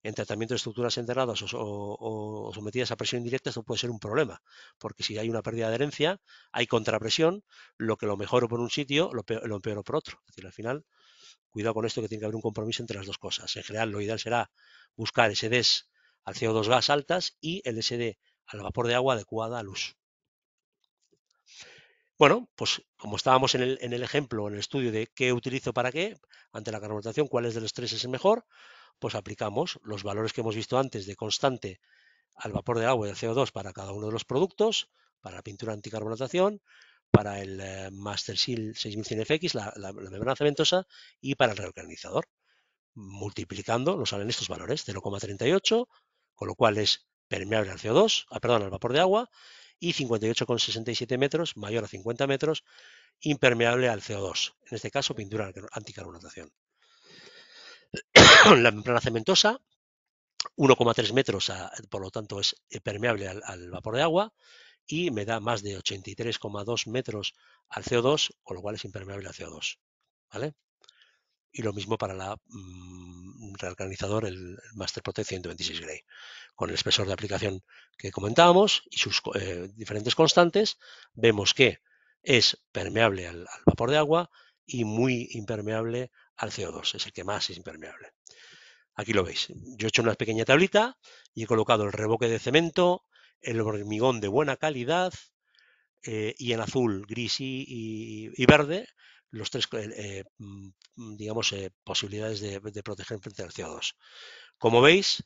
En tratamiento de estructuras enterradas o, sometidas a presión indirecta, esto puede ser un problema, porque si hay una pérdida de adherencia, hay contrapresión, lo que lo mejoro por un sitio, lo, peor, por otro. Es decir, al final Cuidado con esto que tiene que haber un compromiso entre las dos cosas. En general, lo ideal será buscar SDs al CO2 gas altas y el SD al vapor de agua adecuada a luz. Bueno, pues como estábamos en el, ejemplo, en el estudio de qué utilizo para qué, ante la carbonatación, cuál es de los tres es el mejor, pues aplicamos los valores que hemos visto antes de constante al vapor de agua y al CO2 para cada uno de los productos, para la pintura anticarbonatación, para el eh, Master Seal 6100FX, la, membrana cementosa, y para el reorganizador, multiplicando, nos salen estos valores, 0,38, con lo cual es permeable al CO2, ah, perdón, al vapor de agua, y 58,67 metros, mayor a 50 metros, impermeable al CO2, en este caso pintura anticarbonatación. la membrana cementosa, 1,3 metros, ah, por lo tanto es permeable al vapor de agua, y me da más de 83,2 metros al CO2, con lo cual es impermeable al CO2. ¿Vale? Y lo mismo para el realcanizador, mm, reorganizador, el Master 126 Gray, con el espesor de aplicación que comentábamos y sus eh, diferentes constantes, vemos que es permeable al, al vapor de agua y muy impermeable al CO2, es el que más es impermeable. Aquí lo veis. Yo he hecho una pequeña tablita y he colocado el reboque de cemento, el hormigón de buena calidad eh, y en azul, gris y, verde, los tres, eh, eh, mm, mm, digamos, posibilidades de, de, proteger frente al CO2. Como veis,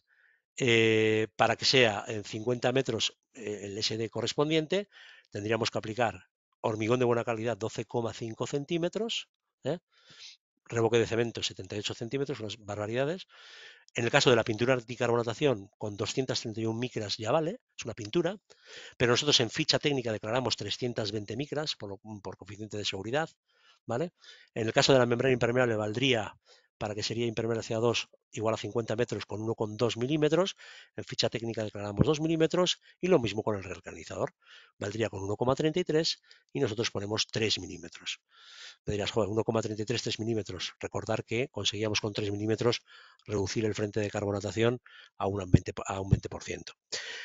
para que sea en 50 metros el SD correspondiente, tendríamos que aplicar hormigón de buena calidad 12,5 centímetros, revoque de cemento 78 centímetros, unas barbaridades, en el caso de la pintura de carbonatación, con 231 micras ya vale, es una pintura, pero nosotros en ficha técnica declaramos 320 micras por, por coeficiente de seguridad, ¿vale? En el caso de la membrana impermeable valdría para que sería impermeable 2 igual a 50 metros con 1,2 milímetros. En ficha técnica declaramos 2 milímetros y lo mismo con el realcanizador. Valdría con 1,33 y nosotros ponemos 3 milímetros. Me dirás, joder, 1,33, 3 milímetros. Recordar que conseguíamos con 3 milímetros reducir el frente de carbonatación a un 20%.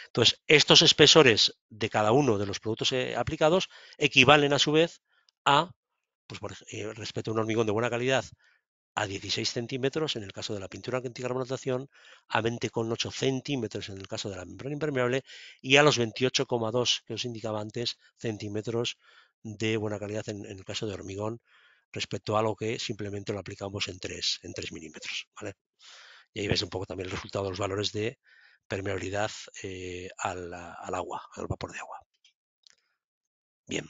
Entonces, estos espesores de cada uno de los productos eh, aplicados equivalen a su vez a, pues, por, eh, respecto a un hormigón de buena calidad, a 16 centímetros en el caso de la pintura anticarbonatación, a 20,8 centímetros en el caso de la membrana impermeable y a los 28,2 que os indicaba antes centímetros de buena calidad en, el caso de hormigón respecto a lo que simplemente lo aplicamos en 3, en 3 milímetros. ¿vale? Y ahí ves un poco también el resultado de los valores de permeabilidad eh, al, al agua, al vapor de agua. Bien.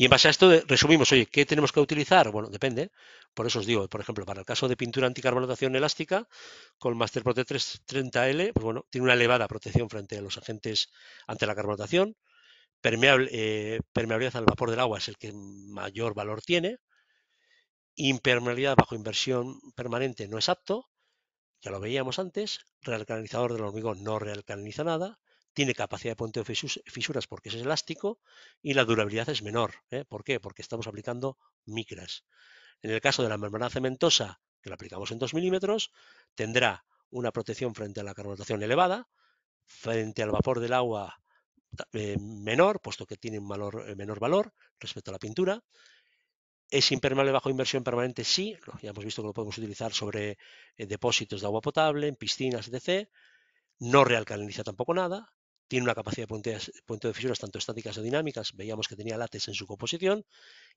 Y en base a esto resumimos, oye, ¿qué tenemos que utilizar? Bueno, depende. Por eso os digo, por ejemplo, para el caso de pintura anticarbonatación elástica, con Master Protect 30L, pues bueno, tiene una elevada protección frente a los agentes ante la carbonatación. Permeable, eh, permeabilidad al vapor del agua es el que mayor valor tiene. Impermeabilidad bajo inversión permanente no es apto. Ya lo veíamos antes. Realcanalizador del hormigón no realcanaliza nada tiene capacidad de puente de fisuras porque es elástico y la durabilidad es menor. ¿eh? ¿Por qué? Porque estamos aplicando micras. En el caso de la membrana cementosa, que la aplicamos en 2 milímetros, tendrá una protección frente a la carbonatación elevada, frente al vapor del agua eh, menor, puesto que tiene un eh, menor valor respecto a la pintura. ¿Es impermeable bajo inversión permanente? Sí, ya hemos visto que lo podemos utilizar sobre eh, depósitos de agua potable, en piscinas, etc. No realcaliniza tampoco nada. Tiene una capacidad de puente de fisuras tanto estáticas o dinámicas. Veíamos que tenía látex en su composición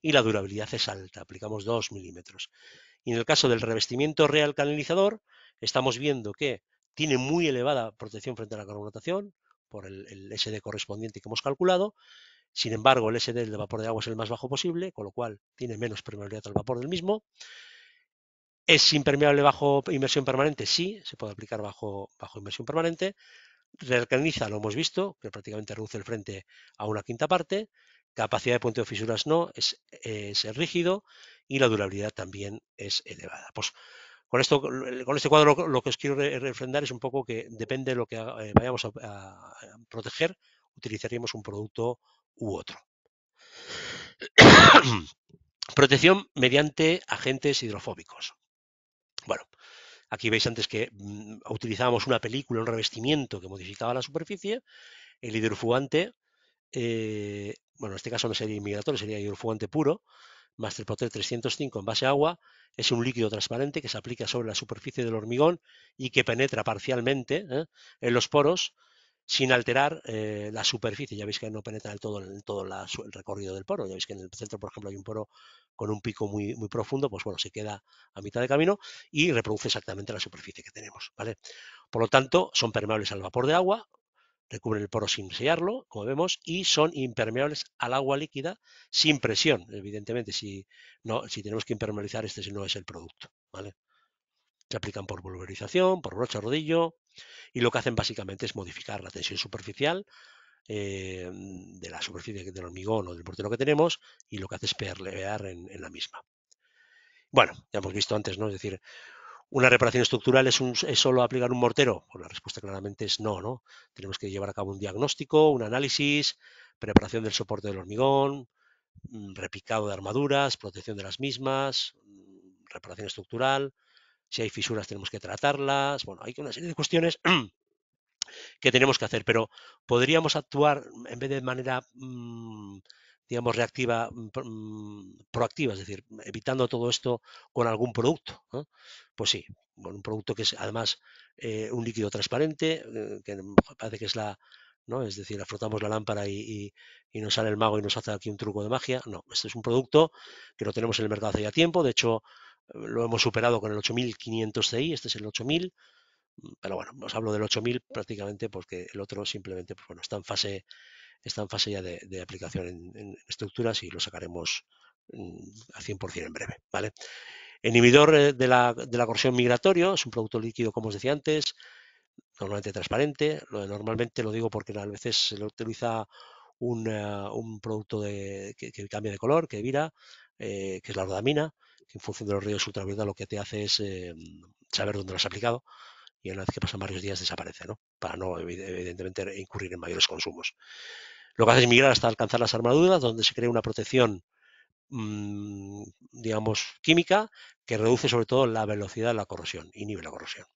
y la durabilidad es alta. Aplicamos 2 milímetros. Y en el caso del revestimiento real canalizador, estamos viendo que tiene muy elevada protección frente a la carbonatación por el, SD correspondiente que hemos calculado. Sin embargo, el SD del vapor de agua es el más bajo posible, con lo cual tiene menos permeabilidad al vapor del mismo. ¿Es impermeable bajo inmersión permanente? Sí, se puede aplicar bajo, bajo inmersión permanente. Realcaniza, lo hemos visto, que prácticamente reduce el frente a una quinta parte, capacidad de punteo de fisuras no, es, rígido y la durabilidad también es elevada. Pues con, esto, con este cuadro lo, que os quiero refrendar es un poco que depende de lo que eh, vayamos a, a, proteger, utilizaríamos un producto u otro. [COUGHS] Protección mediante agentes hidrofóbicos. Bueno, Aquí veis antes que mm, utilizábamos una película, un revestimiento que modificaba la superficie. El hidrofugante, eh, bueno, en este caso no sería inmigratorio, sería hidrofugante puro. Master Potter 305 en base a agua es un líquido transparente que se aplica sobre la superficie del hormigón y que penetra parcialmente ¿eh? en los poros sin alterar eh, la superficie. Ya veis que no penetra del todo, en todo el recorrido del poro. Ya veis que en el centro, por ejemplo, hay un poro con un pico muy, muy profundo, pues bueno, se queda a mitad de camino y reproduce exactamente la superficie que tenemos. ¿vale? Por lo tanto, son permeables al vapor de agua, recubren el poro sin sellarlo, como vemos, y son impermeables al agua líquida sin presión. Evidentemente, si, no, si tenemos que impermeabilizar, este no es el producto. ¿vale? Se aplican por pulverización, por brocha rodillo, y lo que hacen básicamente es modificar la tensión superficial eh, de la superficie del hormigón o del portero que tenemos y lo que hace es perlear en, la misma. Bueno, ya hemos visto antes, ¿no? Es decir, una reparación estructural es, solo aplicar un mortero. Pues la respuesta claramente es no, ¿no? Tenemos que llevar a cabo un diagnóstico, un análisis, preparación del soporte del hormigón, mm, repicado de armaduras, protección de las mismas, mm, reparación estructural, si hay fisuras tenemos que tratarlas, bueno, hay una serie de cuestiones [CLEARS THROAT] que tenemos que hacer, pero podríamos actuar en vez de manera, mm, digamos, reactiva, mm, mm, proactiva, es decir, evitando todo esto con algún producto. Pues sí, con un producto que es además eh, un líquido transparente, eh, que parece que es la, ¿no? Es decir, afrotamos la lámpara y, y, nos sale el mago y nos hace aquí un truco de magia. No, este es un producto que lo tenemos en el mercado hace ya tiempo. De hecho, lo hemos superado con el 8500 ci este es el 8000, mm, pero bueno, os hablo del 8000 prácticamente porque el otro simplemente pues está en fase está en fase ya de, aplicación en, estructuras y lo sacaremos mm, al 100% en breve, ¿vale? inhibidor eh, de la, de la migratorio es un producto líquido, como os decía antes, normalmente transparente. Normalmente lo digo porque a veces se lo utiliza un, eh, un producto de, que, cambia de color, que vira, eh, que es la rodamina en función de los ríos ultravioleta lo que te hace es eh, saber dónde lo has aplicado y una vez que pasan varios días desaparece, ¿no? Para no, evidentemente, incurrir en mayores consumos. Lo que hace es migrar hasta alcanzar las armaduras, donde se crea una protección, mm, digamos, química, que reduce sobre todo la velocidad de la corrosión, inhibe la corrosión.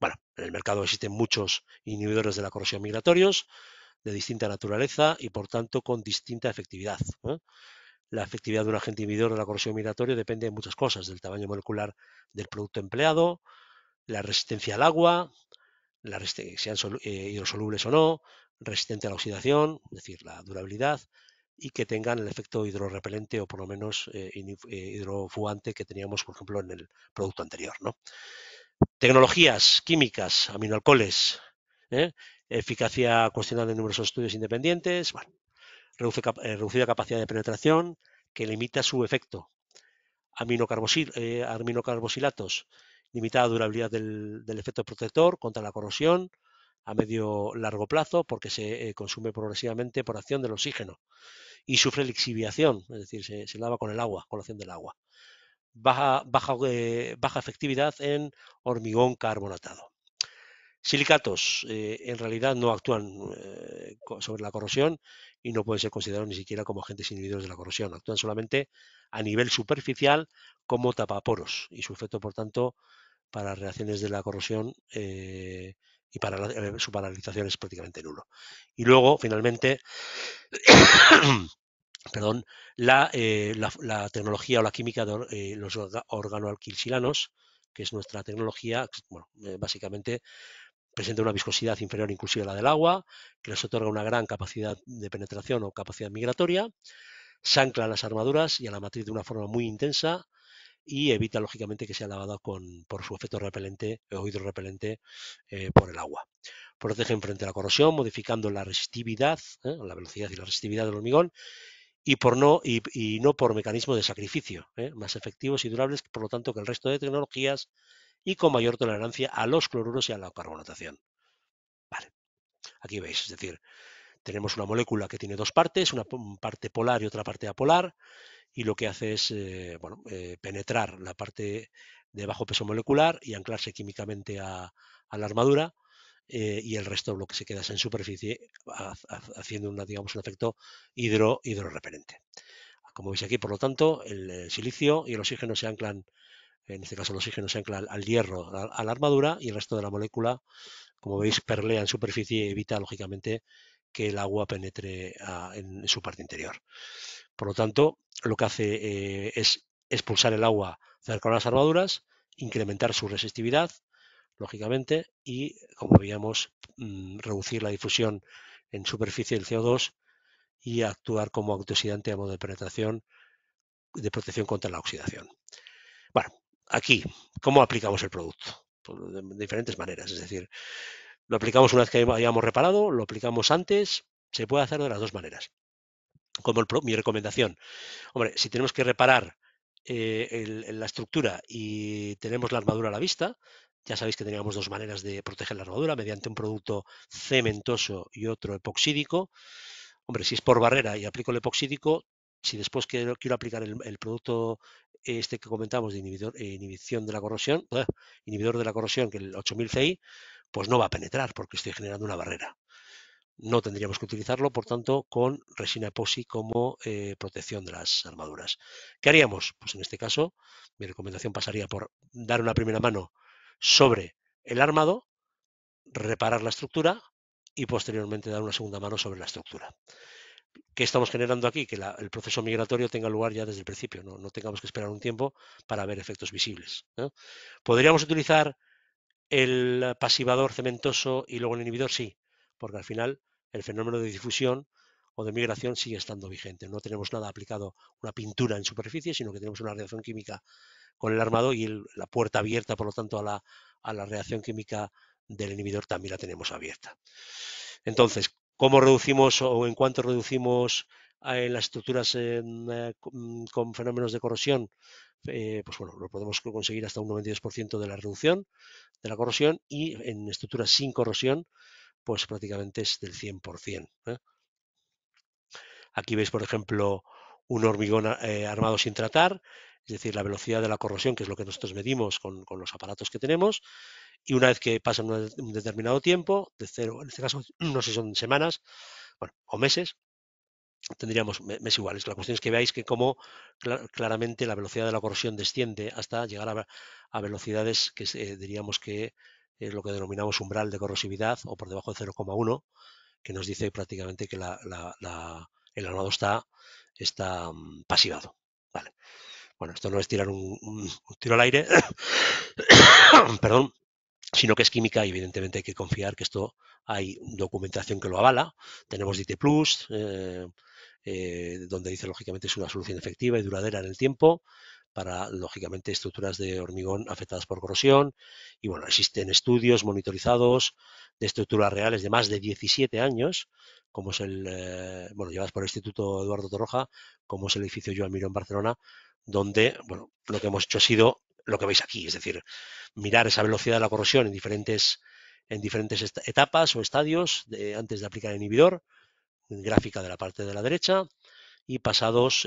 Bueno, en el mercado existen muchos inhibidores de la corrosión migratorios, de distinta naturaleza y por tanto con distinta efectividad. ¿eh? La efectividad de un agente inhibidor de la corrosión migratoria depende de muchas cosas, del tamaño molecular del producto empleado, la resistencia al agua, sean eh, hidrosolubles o no, resistente a la oxidación, es decir, la durabilidad, y que tengan el efecto hidrorrepelente o por lo menos eh, eh, hidrofugante que teníamos, por ejemplo, en el producto anterior. ¿no? Tecnologías químicas, aminoalcoholes, eficacia cuestionada en numerosos estudios independientes. Bueno, reducida eh, capacidad de penetración, que limita su efecto. Aminocarbosil, eh, aminocarboxilatos, limitada durabilidad del, efecto protector contra la corrosión a medio largo plazo porque se eh, consume progresivamente por acción del oxígeno y sufre lixiviación, es decir, se, lava con el agua, con la acción del agua. Baja, baja, baja efectividad en hormigón carbonatado. Silicatos en realidad no actúan sobre la corrosión y no pueden ser considerados ni siquiera como agentes inhibidores de la corrosión. Actúan solamente a nivel superficial como tapaporos y su efecto, por tanto, para reacciones de la corrosión eh, y para eh, su paralización es prácticamente nulo. Y luego, finalmente, [COUGHS] perdón, eh, la, tecnología o la química de los organoalquilsilanos, que es nuestra tecnología, bueno, básicamente presenta una viscosidad inferior inclusive a la del agua, que les otorga una gran capacidad de penetración o capacidad migratoria, se ancla a las armaduras y a la matriz de una forma muy intensa y evita lógicamente que sea lavada con, por su efecto repelente eh, o hidrorepelente eh, por el agua. Protegen frente a la corrosión, modificando la resistividad, ¿eh? la velocidad y la resistividad del hormigón y, por no, y, no por mecanismos de sacrificio, más efectivos y durables, por lo tanto, que el resto de tecnologías y con mayor tolerancia a los cloruros y a la carbonatación. Vale. Aquí veis, es decir, tenemos una molécula que tiene dos partes, una parte polar y otra parte apolar, y lo que hace es eh, eh, penetrar la parte de bajo peso molecular y anclarse químicamente a, la armadura, eh, y el resto lo que se queda es en superficie, haciendo una, digamos, un efecto hidro, hidroreferente. Como veis aquí, por lo tanto, el silicio y el oxígeno se anclan en este caso el oxígeno se ancla al, hierro, a, la armadura y el resto de la molécula, como veis, perlea en superficie y evita lógicamente que el agua penetre en su parte interior. Por lo tanto, lo que hace eh, es expulsar el agua cerca de las armaduras, incrementar su resistividad, lógicamente, y, como veíamos, mm, reducir la difusión en superficie del CO2 y actuar como antioxidante a modo de penetración de protección contra la oxidación. Bueno, aquí, ¿cómo aplicamos el producto? Pues de diferentes maneras, es decir, lo aplicamos una vez que hayamos reparado, lo aplicamos antes, se puede hacer de las dos maneras. Como mi recomendación, hombre, si tenemos que reparar eh, la estructura y tenemos la armadura a la vista, ya sabéis que teníamos dos maneras de proteger la armadura, mediante un producto cementoso y otro epoxídico. Hombre, si es por barrera y aplico el epoxídico, si después quiero, aplicar el producto este que comentamos de inhibidor, eh, inhibición de la corrosión, [LAUGHS] inhibidor de la corrosión, que el 8000 CI, pues no va a penetrar porque estoy generando una barrera. No tendríamos que utilizarlo, por tanto, con resina epoxi como eh, protección de las armaduras. ¿Qué haríamos? Pues en este caso, mi recomendación pasaría por dar una primera mano sobre el armado, reparar la estructura y posteriormente dar una segunda mano sobre la estructura que estamos generando aquí, que el proceso migratorio tenga lugar ya desde el principio, no, tengamos que esperar un tiempo para ver efectos visibles. ¿Podríamos utilizar el pasivador cementoso y luego el inhibidor? Sí, porque al final el fenómeno de difusión o de migración sigue estando vigente. No tenemos nada aplicado, una pintura en superficie, sino que tenemos una reacción química con el armado y la puerta abierta, por lo tanto, a la, a la reacción química del inhibidor también la tenemos abierta. Entonces, cómo reducimos o en cuánto reducimos eh, las estructuras eh, mm, con fenómenos de corrosión, eh, pues bueno, lo podemos conseguir hasta un 92% de la reducción de la corrosión y en estructuras sin corrosión, pues prácticamente es del 100%. Aquí veis, por ejemplo, un hormigón armado sin tratar, es decir, la velocidad de la corrosión, que es lo que nosotros medimos con, con los aparatos que tenemos, y una vez que pasan un determinado tiempo, de cero, en este caso [CLEARS THROAT] no sé si son semanas bueno, o meses, tendríamos meses iguales. La cuestión es que veáis que como claramente la velocidad de la corrosión desciende hasta llegar a, velocidades que eh, diríamos que es eh, lo que denominamos umbral de corrosividad o por debajo de 0,1, que nos dice prácticamente que el armado está, está mm, pasivado. Vale. Bueno, esto no es tirar un tiro al aire, [COUGHS] perdón, sino que es química y evidentemente hay que confiar que esto hay documentación que lo avala. Tenemos DT Plus, eh, eh, donde dice lógicamente es una solución efectiva y duradera en el tiempo para lógicamente estructuras de hormigón afectadas por corrosión. Y bueno, existen estudios monitorizados de estructuras reales de más de 17 años, como es el, eh, bueno, llevadas por el Instituto Eduardo Torroja, como es el edificio Joan Miró en Barcelona, donde, bueno, lo que hemos hecho ha sido lo que veis aquí, es decir, mirar esa velocidad de la corrosión en diferentes, en diferentes etapas o estadios antes de aplicar el inhibidor, gráfica de la parte de la derecha, y pasados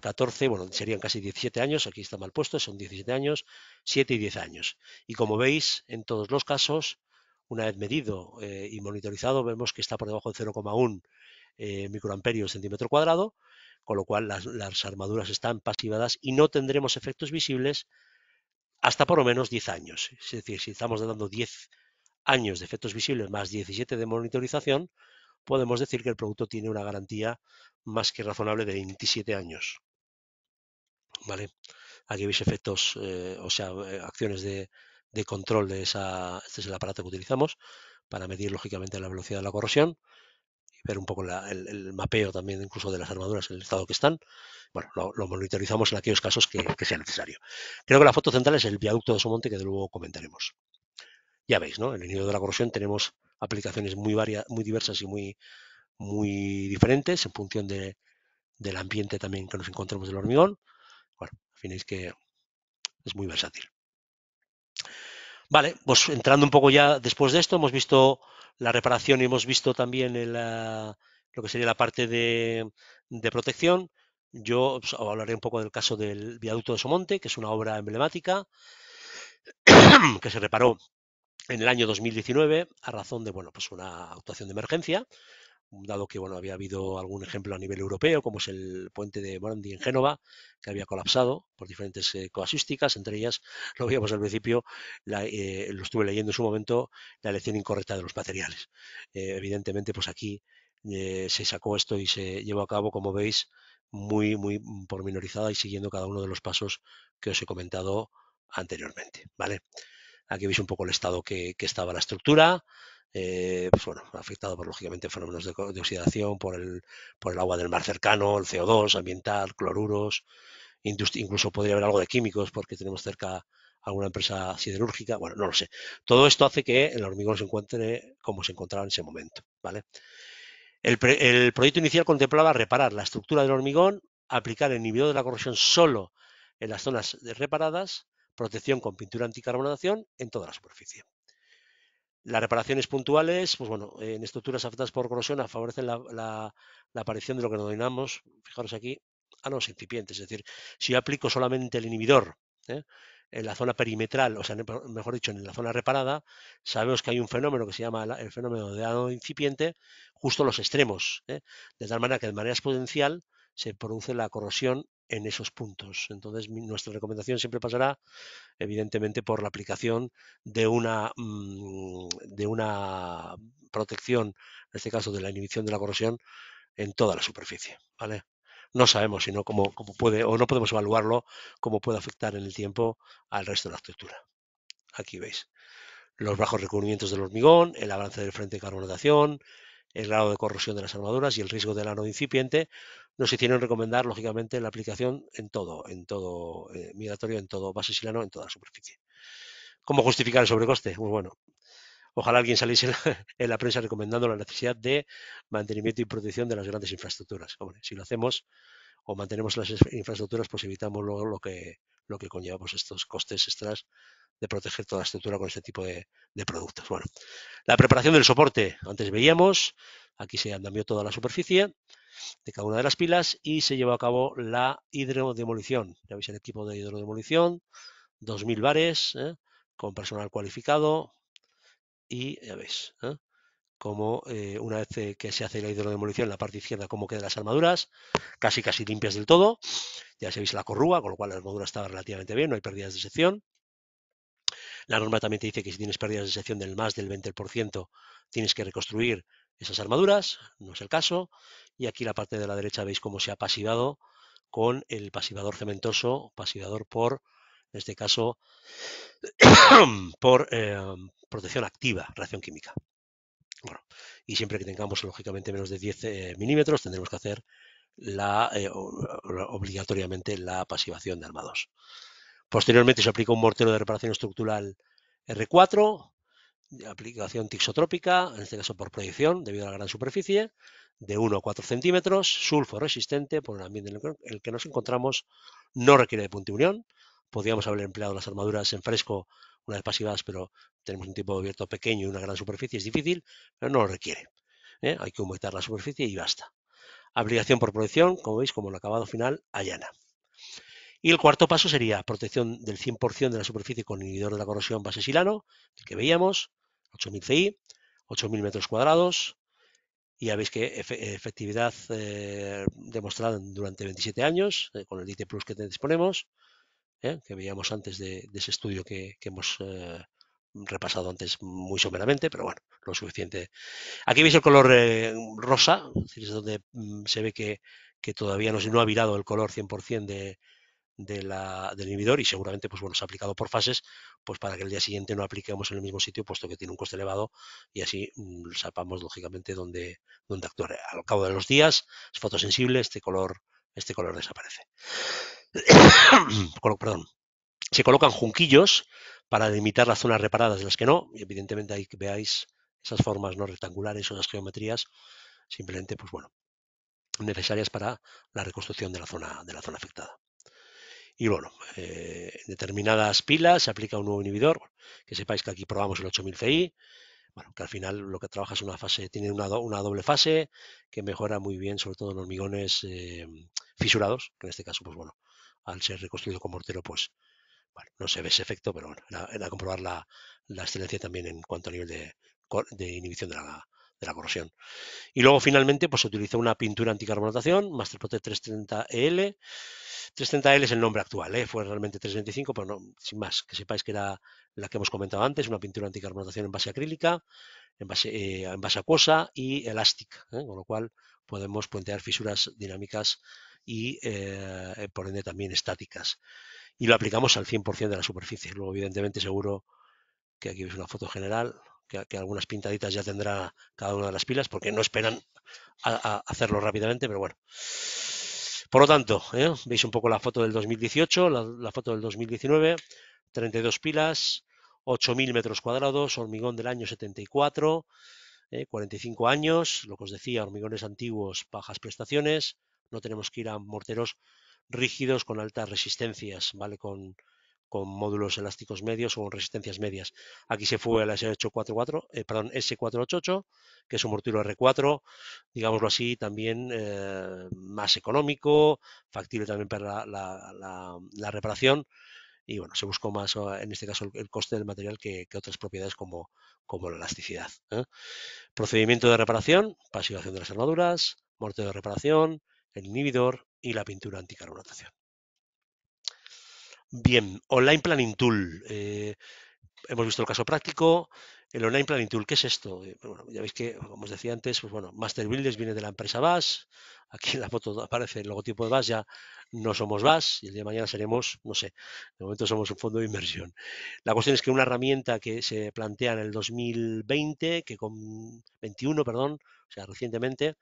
14, eh, bueno, serían casi 17 años, aquí está mal puesto, son 17 años, 7 y 10 años. Y como veis, en todos los casos, una vez medido eh, y monitorizado, vemos que está por debajo de 0,1 eh, microamperios centímetro cuadrado, con lo cual las, armaduras están pasivadas y no tendremos efectos visibles hasta por lo menos 10 años. Es decir, si estamos dando 10 años de efectos visibles más 17 de monitorización, podemos decir que el producto tiene una garantía más que razonable de 27 años. ¿Vale? Aquí veis efectos, eh, o sea, eh, acciones de, control de esa. Este es el aparato que utilizamos para medir lógicamente la velocidad de la corrosión ver un poco el, mapeo también incluso de las armaduras el estado que están. Bueno, lo, monitorizamos en aquellos casos que, sea necesario. Creo que la foto central es el viaducto de Somonte que de luego comentaremos. Ya veis, ¿no? En el nido de la corrosión tenemos aplicaciones muy, varias, muy diversas y muy, muy diferentes en función de, del ambiente también que nos encontremos del hormigón. Bueno, finéis que es muy versátil. Vale, pues entrando un poco ya después de esto, hemos visto la reparación y hemos visto también lo que sería la parte de, protección. Yo pues, hablaré un poco del caso del viaducto de Somonte, que es una obra emblemática [CLEARS THROAT] que se reparó en el año 2019 a razón de bueno, pues una actuación de emergencia dado que bueno, había habido algún ejemplo a nivel europeo, como es el puente de Brandi en Génova, que había colapsado por diferentes eh, coasísticas, entre ellas, [LAUGHS] lo veíamos al principio, eh, lo estuve leyendo en su momento, la elección incorrecta de los materiales. Eh, evidentemente, pues aquí se sacó esto y se llevó a cabo, como veis, muy, muy pormenorizada y siguiendo cada uno de los pasos que os he comentado anteriormente. ¿vale? Aquí veis un poco el estado que estaba la estructura, eh, pues bueno, afectado por lógicamente fenómenos de, oxidación, por el, agua del mar cercano, el CO2 ambiental, cloruros, incluso podría haber algo de químicos porque tenemos cerca alguna empresa siderúrgica, bueno, no lo sé. Todo esto hace que el hormigón se encuentre como se encontraba en ese momento, ¿vale? El, proyecto inicial contemplaba reparar la estructura del hormigón, aplicar el inhibidor de la corrosión solo en las zonas reparadas, protección con pintura anticarbonatación en toda la superficie. Las reparaciones puntuales, pues bueno, en estructuras afectadas por corrosión favorecen la, aparición de lo que denominamos, fijaros aquí, a los incipientes. Es decir, si yo aplico solamente el inhibidor ¿eh? en la zona perimetral, o sea, mejor dicho, en la zona reparada, sabemos que hay un fenómeno que se llama el fenómeno de dado incipiente justo en los extremos. ¿eh? De tal manera que de manera exponencial se produce la corrosión en esos puntos. Entonces, nuestra recomendación siempre pasará, evidentemente, por la aplicación de una, mm, de una protección, en este caso de la inhibición de la corrosión, en toda la superficie. ¿vale? No sabemos sino cómo, cómo puede, o no podemos evaluarlo, cómo puede afectar en el tiempo al resto de la estructura. Aquí veis los bajos recubrimientos del hormigón, el avance del frente de carbonatación, el grado de corrosión de las armaduras y el riesgo del ano incipiente nos hicieron recomendar, lógicamente, la aplicación en todo, en todo eh, migratorio, en todo base silano, en toda la superficie. ¿Cómo justificar el sobrecoste? Pues bueno, ojalá alguien saliese en la, prensa recomendando la necesidad de mantenimiento y protección de las grandes infraestructuras. si lo hacemos o mantenemos las infraestructuras, pues evitamos luego lo que, lo que conllevamos pues, estos costes extras de proteger toda la estructura con este tipo de, de productos. Bueno, la preparación del soporte, antes veíamos, aquí se andamió toda la superficie, de cada una de las pilas y se llevó a cabo la hidrodemolición. Ya veis el equipo de hidrodemolición, 2.000 bares, ¿eh? con personal cualificado y ya veis ¿eh? cómo como eh, una vez que se hace la hidrodemolición en la parte izquierda, cómo quedan las armaduras, casi casi limpias del todo. Ya se veis la corruga, con lo cual la armadura estaba relativamente bien, no hay pérdidas de sección. La norma también te dice que si tienes pérdidas de sección del más del 20%, tienes que reconstruir esas armaduras, no es el caso, y aquí la parte de la derecha veis cómo se ha pasivado con el pasivador cementoso, pasivador por, en este caso, [COUGHS] por eh, protección activa, reacción química. y siempre que tengamos lógicamente menos de 10 eh, milímetros tendremos que hacer la, eh, obligatoriamente la pasivación de armados. Posteriormente se aplica un mortero de reparación estructural R4 aplicación tixotrópica, en este caso por proyección, debido a la gran superficie, de 1 a 4 centímetros, sulfo resistente por el ambiente en el que nos encontramos, no requiere de punto unión. Podríamos haber empleado las armaduras en fresco una vez pasivas, pero tenemos un tipo de abierto pequeño y una gran superficie, es difícil, pero no lo requiere. ¿eh? Hay que humectar la superficie y basta. Aplicación por proyección, como veis, como el acabado final, allana. Y el cuarto paso sería protección del 100% de la superficie con inhibidor de la corrosión base silano, que veíamos, 8000 CI, 8000 metros cuadrados, y ya veis que efectividad eh, demostrada durante 27 años, eh, con el DT Plus que disponemos, eh, que veíamos antes de, ese estudio que, hemos repasado antes muy someramente, pero bueno, lo suficiente. Aquí veis el color rosa, es donde mm, se ve que, todavía no, no, ha virado el color 100% de, de la, del inhibidor y seguramente pues bueno, se ha aplicado por fases pues para que el día siguiente no apliquemos en el mismo sitio puesto que tiene un coste elevado y así mm, sepamos lógicamente dónde, dónde actuar. Al cabo de los días es fotosensible, este color, este color desaparece. [COUGHS] Se colocan junquillos para delimitar las zonas reparadas de las que no y evidentemente ahí veáis esas formas no rectangulares o las geometrías simplemente pues bueno necesarias para la reconstrucción de la zona de la zona afectada. Y bueno, eh, en determinadas pilas se aplica un nuevo inhibidor, que sepáis que aquí probamos el 8000 CI, bueno, que al final lo que trabaja es una fase, tiene una, una doble fase que mejora muy bien, sobre todo en hormigones eh, fisurados, que en este caso, pues bueno, al ser reconstruido con mortero, pues bueno, no se ve ese efecto, pero bueno, era, comprobar la, excelencia también en cuanto a nivel de, de inhibición de la, de la corrosión. Y luego finalmente pues se utilizó una pintura anticarbonatación, Masterprotect 330 l 330L es el nombre actual, ¿eh? fue realmente 325, pero no, sin más, que sepáis que era la que hemos comentado antes, una pintura anticarbonatación en base acrílica, en base, eh, acuosa y elástica, ¿eh? con lo cual podemos puentear fisuras dinámicas y por ende también estáticas. Y lo aplicamos al 100% de la superficie. Luego, evidentemente, seguro que aquí veis una foto general, que, algunas pintaditas ya tendrá cada una de las pilas, porque no esperan a, hacerlo rápidamente, pero bueno. Por lo tanto, ¿eh? veis un poco la foto del 2018, la, foto del 2019, 32 pilas, 8.000 metros cuadrados, hormigón del año 74, 45 ¿eh? años, lo que os decía, hormigones antiguos, bajas prestaciones, no tenemos que ir a morteros rígidos con altas resistencias, ¿vale? Con con módulos elásticos medios o con resistencias medias. Aquí se fue al S844, eh, perdón, S488, que es un mortero R4, digámoslo así, también eh, más económico, factible también para la, reparación. Y bueno, se buscó más, eh, en este caso, el, coste del material que, otras propiedades como, la elasticidad. Procedimiento de reparación, pasivación de las armaduras, mortero de reparación, el inhibidor y la pintura anticarbonatación. Bien, Online Planning Tool. Eh, hemos visto el caso práctico. El Online Planning Tool, ¿qué es esto? Eh, pues ya veis que, como os decía antes, pues bueno, Master Builders viene de la empresa VAS. Aquí en la foto aparece el logotipo de VAS. ya no somos VAS y el día de mañana seremos, no sé, de momento somos un fondo de inversión. La cuestión es que una herramienta que se plantea en el 2020, que con 21, perdón, o sea, recientemente,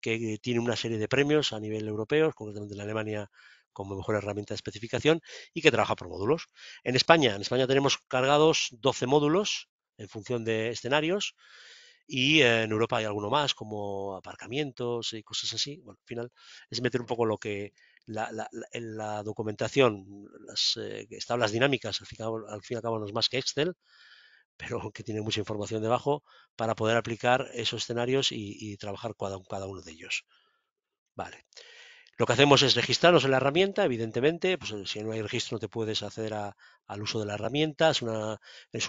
que eh, tiene una serie de premios a nivel europeo, concretamente en Alemania como mejor herramienta de especificación y que trabaja por módulos. En España, en España tenemos cargados 12 módulos en función de escenarios y eh, en Europa hay alguno más como aparcamientos y cosas así. Bueno, al final es meter un poco lo que la, la, la documentación, eh, las tablas dinámicas, al fin, y al cabo no es más que Excel, pero que tiene mucha información debajo para poder aplicar esos escenarios y, trabajar cada, cada uno de ellos. Vale. Lo que hacemos es registrarnos en la herramienta, evidentemente, pues eh, si no hay registro no te puedes acceder al uso de la herramienta, es, un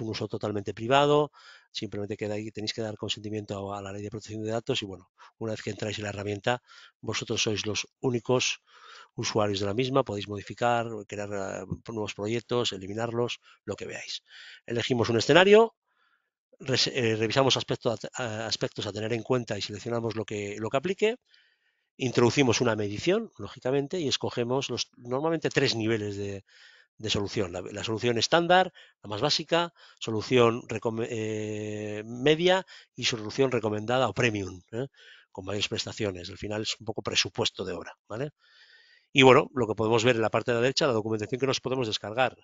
uso totalmente privado, simplemente queda ahí, tenéis que dar consentimiento a, la ley de protección de datos y bueno, una vez que entráis en la herramienta, vosotros sois los únicos usuarios de la misma, podéis modificar, crear eh, nuevos proyectos, eliminarlos, lo que veáis. Elegimos un escenario, eh, revisamos aspectos a, tener en cuenta y seleccionamos lo que aplique. Introducimos una medición, lógicamente, y escogemos los, normalmente tres niveles de, solución. La, solución estándar, la más básica, solución eh, media y solución recomendada o premium, ¿eh? con varias prestaciones. Al final es un poco presupuesto de obra. ¿vale? Y bueno, lo que podemos ver en la parte de la derecha, la documentación que nos podemos descargar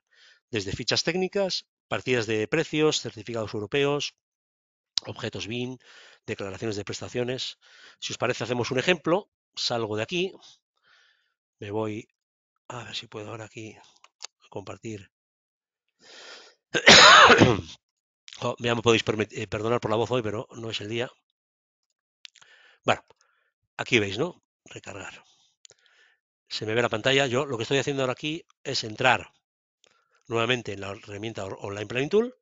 desde fichas técnicas, partidas de precios, certificados europeos, objetos BIN, declaraciones de prestaciones. Si os parece, hacemos un ejemplo salgo de aquí, me voy, a ver si puedo ahora aquí compartir. [COUGHS] oh, ya me podéis eh, perdonar por la voz hoy, pero no es el día. Bueno, aquí veis, ¿no? Recargar. Se me ve la pantalla. Yo lo que estoy haciendo ahora aquí es entrar nuevamente en la herramienta Online Planning Tool,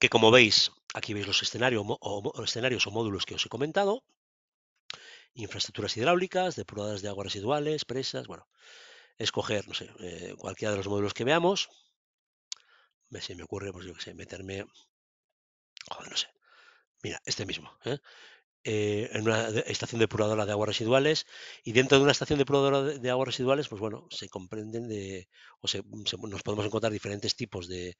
que como veis Aquí veis los escenarios o, módulos que os he comentado. Infraestructuras hidráulicas, depuradas de aguas residuales, presas, bueno. Escoger, no sé, eh, cualquiera de los módulos que veamos. Si me ocurre, pues yo sé, meterme, joder, no sé. Mira, este mismo. ¿eh? Eh, en una estación depuradora de aguas residuales y dentro de una estación depuradora de, aguas residuales, pues bueno, se comprenden de, o se, nos podemos encontrar diferentes tipos de,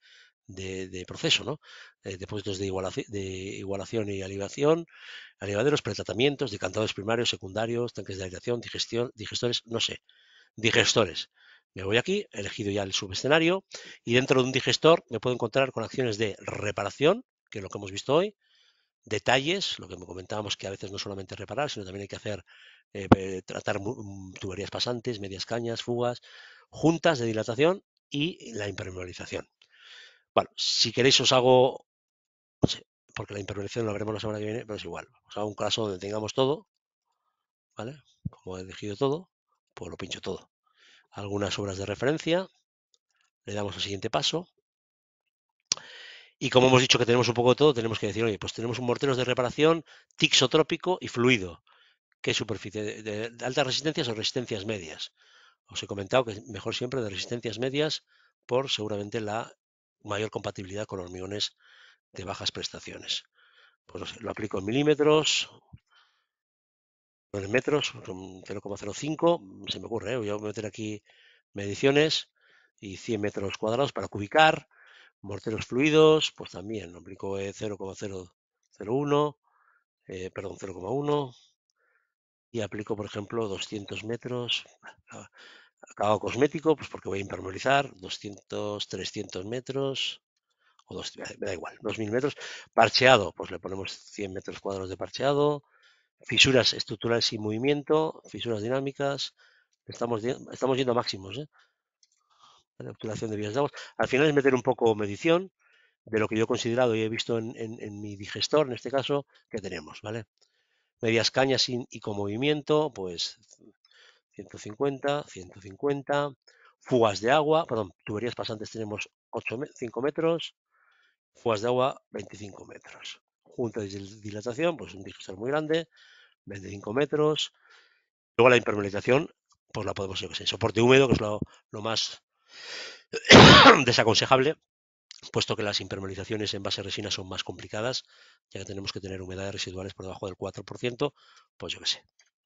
de, proceso, ¿no? Eh, depósitos de igualación, de igualación y alivación, alivaderos, pretratamientos, decantados primarios, secundarios, tanques de aireación, digestión, digestores, no sé, digestores. Me voy aquí, he elegido ya el subescenario y dentro de un digestor me puedo encontrar con acciones de reparación, que es lo que hemos visto hoy, detalles, lo que comentábamos que a veces no solamente reparar, sino también hay que hacer, eh, eh, tratar mm, tuberías pasantes, medias cañas, fugas, juntas de dilatación y la impermeabilización. Bueno, si queréis os hago, no sé, porque la impermeabilización lo veremos la semana que viene, pero es igual, os hago un caso donde tengamos todo, ¿vale? Como he elegido todo, pues lo pincho todo. Algunas obras de referencia, le damos al siguiente paso, y como hemos dicho que tenemos un poco de todo, tenemos que decir, oye, pues tenemos un mortero de reparación tixotrópico y fluido. ¿Qué superficie? De, altas resistencias o resistencias medias. Os he comentado que mejor siempre de resistencias medias por seguramente la mayor compatibilidad con hormigones de bajas prestaciones. Pues lo aplico en milímetros, en metros, 0,05, se me ocurre, ¿eh? voy a meter aquí mediciones y 100 metros cuadrados para cubicar Morteros fluidos, pues también, aplico 0,001, e eh, perdón, 0,1, y aplico, por ejemplo, 200 metros, ah, acabado cosmético, pues porque voy a impermeabilizar, 200, 300 metros, o dos, eh, me da igual, 2000 metros, parcheado, pues le ponemos 100 metros cuadrados de parcheado, fisuras estructurales sin movimiento, fisuras dinámicas, estamos, estamos yendo a máximos, ¿eh? obturación de vías de agua. Al final es meter un poco medición de lo que yo he considerado y he visto en, mi digestor, en este caso, que tenemos, ¿vale? Medias cañas sin, y con movimiento, pues 150, 150, fugas de agua, perdón, tuberías pasantes tenemos 8, 5 metros, fugas de agua 25 metros. Junta de dilatación, pues un digestor muy grande, 25 metros. Luego la impermeabilización, pues la podemos, hacer soporte húmedo, que es lo más [COUGHS] desaconsejable, puesto que las impermeabilizaciones en base resina son más complicadas, ya que tenemos que tener humedades residuales por debajo del 4%, pues yo qué sé,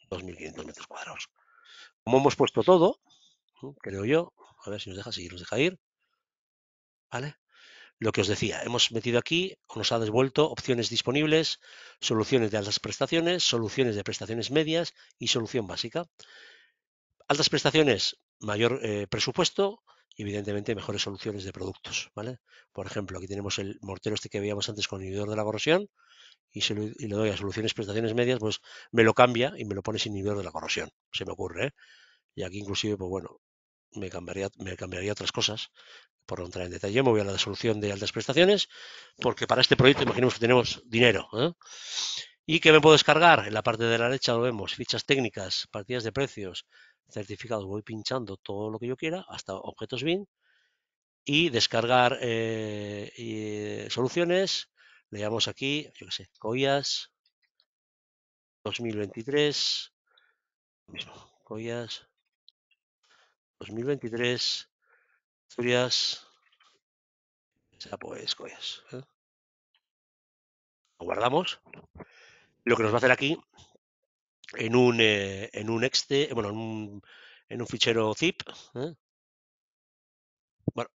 2.500 metros cuadrados. Como hemos puesto todo, creo yo, a ver si nos deja, si nos deja ir, ¿vale? Lo que os decía, hemos metido aquí, nos ha devuelto opciones disponibles, soluciones de altas prestaciones, soluciones de prestaciones medias y solución básica. Altas prestaciones, mayor eh, presupuesto, evidentemente mejores soluciones de productos, ¿vale? Por ejemplo, aquí tenemos el mortero este que veíamos antes con inhibidor de la corrosión y, se le doy a soluciones prestaciones medias, pues me lo cambia y me lo pone sin inhibidor de la corrosión, se me ocurre, ¿eh? Y aquí inclusive, pues bueno, me cambiaría, me cambiaría otras cosas, por no entrar en detalle. me voy a la solución de altas prestaciones, porque para este proyecto imaginemos que tenemos dinero. ¿eh? ¿Y qué me puedo descargar? En la parte de la derecha lo vemos, fichas técnicas, partidas de precios, certificados voy pinchando todo lo que yo quiera, hasta objetos bin y descargar eh, soluciones, le damos aquí, yo qué sé, COIAS 2023, COIAS 2023, Asturias, sea pues COIAS. ¿eh? Lo guardamos. Lo que nos va a hacer aquí eh, en un, en un exte, bueno, en un, fichero zip. ¿eh? Bueno,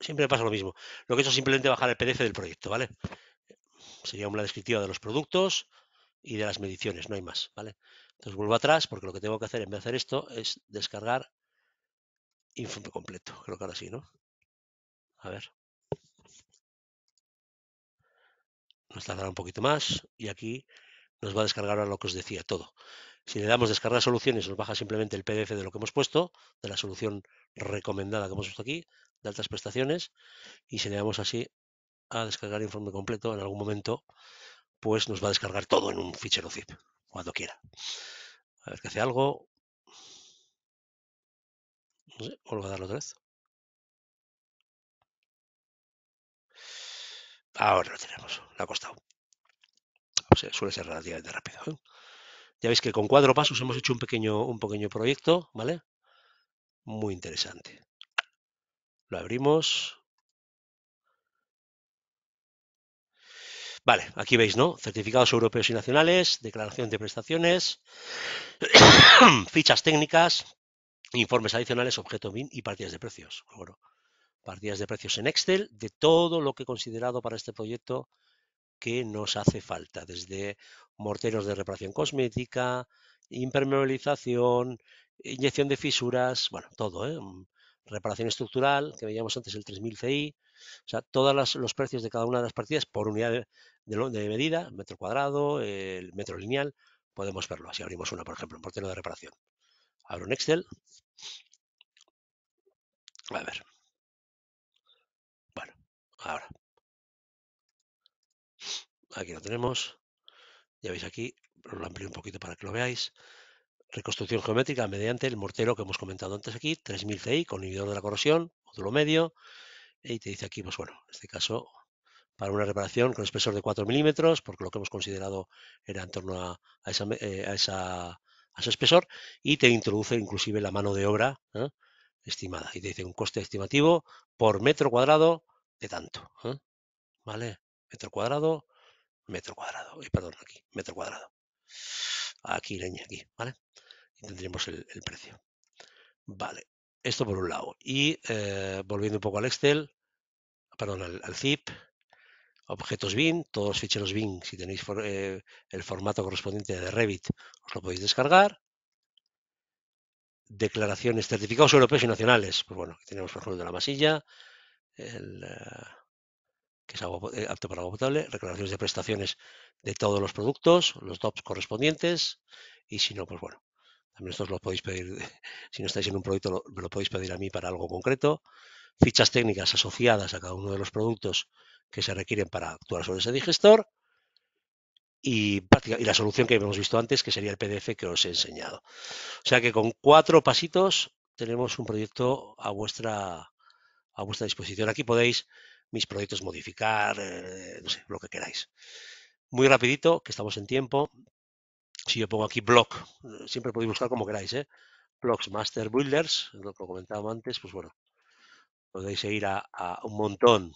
siempre pasa lo mismo. Lo que he hecho es simplemente bajar el PDF del proyecto, ¿vale? Sería una descriptiva de los productos y de las mediciones, no hay más, ¿vale? Entonces vuelvo atrás porque lo que tengo que hacer en vez de hacer esto es descargar info completo. Creo que ahora sí, ¿no? A ver. Nos tardará un poquito más y aquí nos va a descargar ahora lo que os decía todo. Si le damos descargar soluciones, nos baja simplemente el PDF de lo que hemos puesto, de la solución recomendada que hemos puesto aquí, de altas prestaciones, y si le damos así a descargar informe completo en algún momento, pues nos va a descargar todo en un fichero zip, cuando quiera. A ver que hace algo. No sé, vuelvo a darlo otra vez. Ahora lo tenemos, la ha costado. Pues, eh, suele ser relativamente rápido. ¿eh? Ya veis que con cuatro pasos hemos hecho un pequeño, un pequeño proyecto, ¿vale? Muy interesante. Lo abrimos. Vale, aquí veis, ¿no? Certificados europeos y nacionales, declaración de prestaciones, [COUGHS] fichas técnicas, informes adicionales, objeto BIN y partidas de precios. partidas de precios en Excel de todo lo que he considerado para este proyecto que nos hace falta, desde morteros de reparación cosmética, impermeabilización, inyección de fisuras, bueno, todo, ¿eh? Mm, reparación estructural, que veíamos antes el 3000 CI, o sea, todos los precios de cada una de las partidas por unidad de, medida, metro cuadrado, el metro lineal, podemos verlo. así abrimos una, por ejemplo, un portero de reparación. Abro un Excel. A ver. Bueno, ahora. Aquí lo tenemos. Ya veis aquí, lo amplio un poquito para que lo veáis. Reconstrucción geométrica mediante el mortero que hemos comentado antes aquí, 3000 CI con inhibidor de la corrosión, módulo medio. Y te dice aquí, pues bueno, en este caso, para una reparación con espesor de 4 milímetros, porque lo que hemos considerado era en torno a, a, esa, eh, ese espesor, y te introduce inclusive la mano de obra ¿eh? estimada. Y te dice un coste estimativo por metro cuadrado de tanto. ¿eh? ¿Vale? Metro cuadrado metro cuadrado, y eh, perdón, aquí, metro cuadrado. Aquí, leña, aquí, ¿vale? Y tendríamos el, precio. Vale, esto por un lado. Y eh, volviendo un poco al Excel, perdón, al, zip, objetos bin, todos los ficheros bin, si tenéis eh, el formato correspondiente de Revit, os lo podéis descargar. Declaraciones, certificados europeos y nacionales. Pues bueno, aquí tenemos, por ejemplo, de la masilla, el, es agua, eh, apto para agua potable, reclamaciones de prestaciones de todos los productos, los DOPs correspondientes, y si no, pues bueno, también estos los podéis pedir, [LAUGHS] si no estáis en un proyecto, lo, me lo podéis pedir a mí para algo concreto, fichas técnicas asociadas a cada uno de los productos que se requieren para actuar sobre ese digestor, y, la solución que hemos visto antes, que sería el PDF que os he enseñado. O sea que con cuatro pasitos tenemos un proyecto a vuestra, a vuestra disposición. Aquí podéis mis proyectos, modificar, eh, no sé, lo que queráis. Muy rapidito, que estamos en tiempo. Si yo pongo aquí blog, eh, siempre podéis buscar como queráis, ¿eh? Blogs Master Builders, lo que comentaba antes, pues bueno, podéis ir a, un montón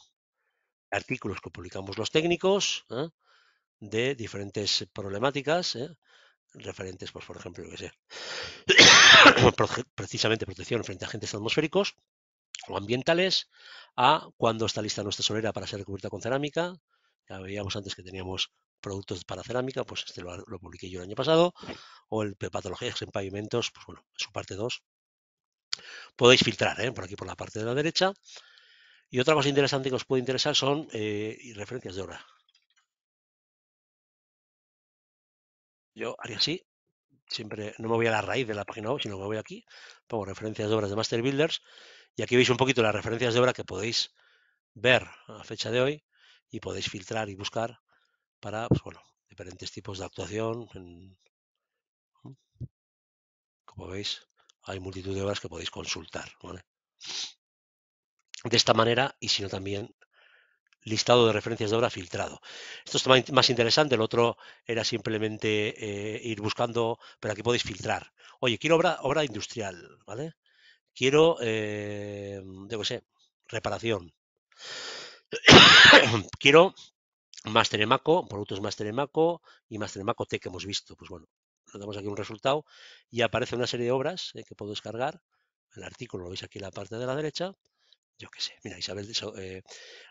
de artículos que publicamos los técnicos de diferentes problemáticas. referentes, pues por ejemplo, que [COUGHS] precisamente protección frente a agentes atmosféricos, o ambientales a cuando está lista nuestra solera para ser cubierta con cerámica. Ya veíamos antes que teníamos productos para cerámica, pues este lo, publiqué yo el año pasado, o el patologías en pavimentos, pues bueno, su parte 2. Podéis filtrar ¿eh? por aquí por la parte de la derecha. Y otra cosa interesante que os puede interesar son eh, referencias de obra. Yo haría así, siempre no me voy a la raíz de la página web, sino me voy aquí, pongo referencias de obras de Master Builders y aquí veis un poquito las referencias de obra que podéis ver a fecha de hoy y podéis filtrar y buscar para pues diferentes tipos de actuación. Como veis, hay multitud de obras que podéis consultar. De esta manera, y si no también listado de referencias de obra filtrado. Esto es más interesante, el otro era simplemente eh, ir buscando, pero aquí podéis filtrar. Oye, quiero obra, obra industrial, ¿vale? quiero, eh, reparación. [COUGHS] quiero Master Emaco, productos Master Emaco y Master Emaco T que hemos visto. Pues bueno, nos damos aquí un resultado y aparece una serie de obras eh, que puedo descargar. El artículo lo veis aquí en la parte de la derecha. Yo qué sé, mira, Isabel, eh,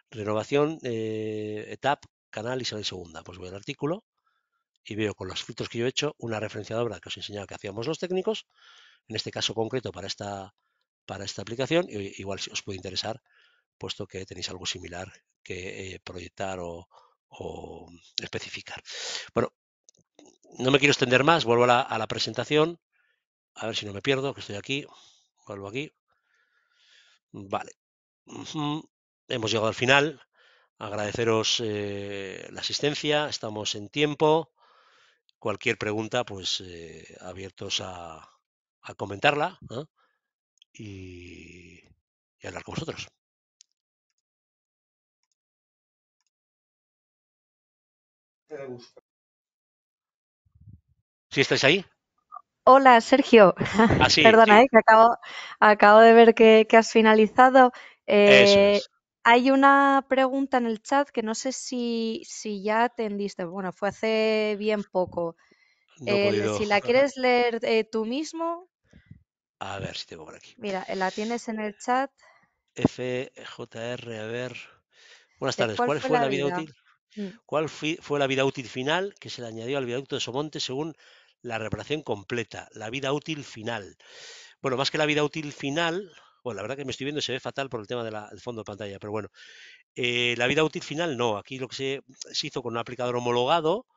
renovación, eh, etap, canal Isabel Segunda. Pues voy al artículo y veo con los filtros que yo he hecho una referencia de obra que os he que hacíamos los técnicos, en este caso concreto para esta para esta aplicación. Y igual si os puede interesar, puesto que tenéis algo similar que eh, proyectar o, especificar. Bueno, no me quiero extender más, vuelvo a la, presentación. A ver si no me pierdo, que estoy aquí. Vuelvo aquí. Vale. Hemos llegado al final. Agradeceros eh, la asistencia. Estamos en tiempo. Cualquier pregunta, pues eh, abiertos a, comentarla y, hablar con vosotros. ¿Sí estáis ahí? Hola, Sergio. Ah, [LAUGHS] Perdona, eh, acabo, de ver que, has finalizado. Eh, hay una pregunta en el chat que no sé si, ya atendiste. Bueno, fue hace bien poco. Eh, si la [LAUGHS] quieres leer tú mismo, a ver si tengo por aquí. Mira, eh, la tienes en el chat. FJR, a ver. Buenas eh, tardes. ¿Cuál, fue, la vida, útil? Mm. ¿Cuál la vida útil final que se le añadió al viaducto de Somonte según la reparación completa? La vida útil final. Bueno, más que la vida útil final, bueno, la verdad que me estoy viendo se ve fatal por el tema del fondo de pantalla, pero bueno, eh, la vida útil final no. Aquí lo que se, hizo con un aplicador homologado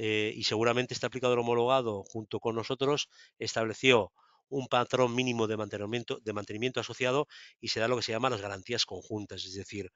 y seguramente este aplicador homologado junto con nosotros estableció un patrón mínimo de mantenimiento, de mantenimiento asociado y se da lo que se llama las garantías conjuntas. Es decir,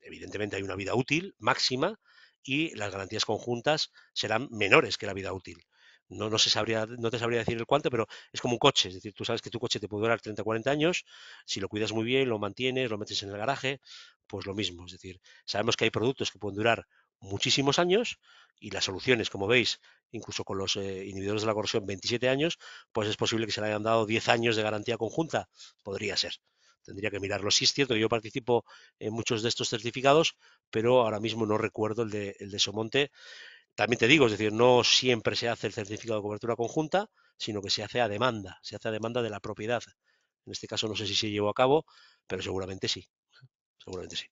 evidentemente hay una vida útil máxima y las garantías conjuntas serán menores que la vida útil. No, no, se sabría, no te sabría decir el cuánto, pero es como un coche. Es decir, tú sabes que tu coche te puede durar 30, 40 años. Si lo cuidas muy bien, lo mantienes, lo metes en el garaje, pues lo mismo. Es decir, sabemos que hay productos que pueden durar muchísimos años, y las soluciones, como veis, incluso con los eh, inhibidores de la corrosión 27 años, pues es posible que se le hayan dado 10 años de garantía conjunta. Podría ser. Tendría que mirarlo. Sí es cierto que yo participo en muchos de estos certificados, pero ahora mismo no recuerdo el de, el de Somonte. También te digo, es decir, no siempre se hace el certificado de cobertura conjunta, sino que se hace a demanda, se hace a demanda de la propiedad. En este caso no sé si se llevó a cabo, pero seguramente sí. Seguramente sí.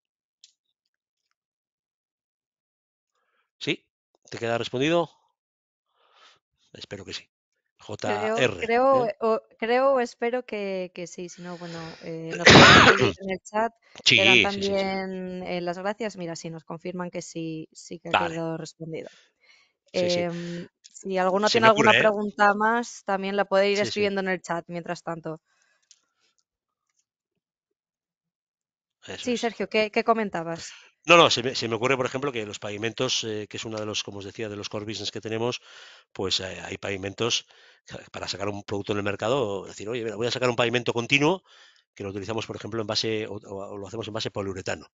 ¿Sí? ¿Te queda respondido? Espero que sí. JR. ¿eh? Creo, o, espero que, sí, si no, bueno, eh, [COUGHS] en el chat. también eh, las gracias. Mira, si nos confirman que sí, sí que ha quedado respondido. Em, si alguno tiene alguna ¿eh? pregunta más, también la puede ir escribiendo en el chat mientras tanto. sí, Sergio, ¿qué, qué comentabas? No, no, se me, ocurre, por ejemplo, que los pavimentos, eh, que es uno de los, como os decía, de los core business que tenemos, pues eh, hay pavimentos para sacar un producto en el mercado, decir, oye, voy a sacar un pavimento continuo que lo utilizamos, por ejemplo, en base, o, lo hacemos en base poliuretano.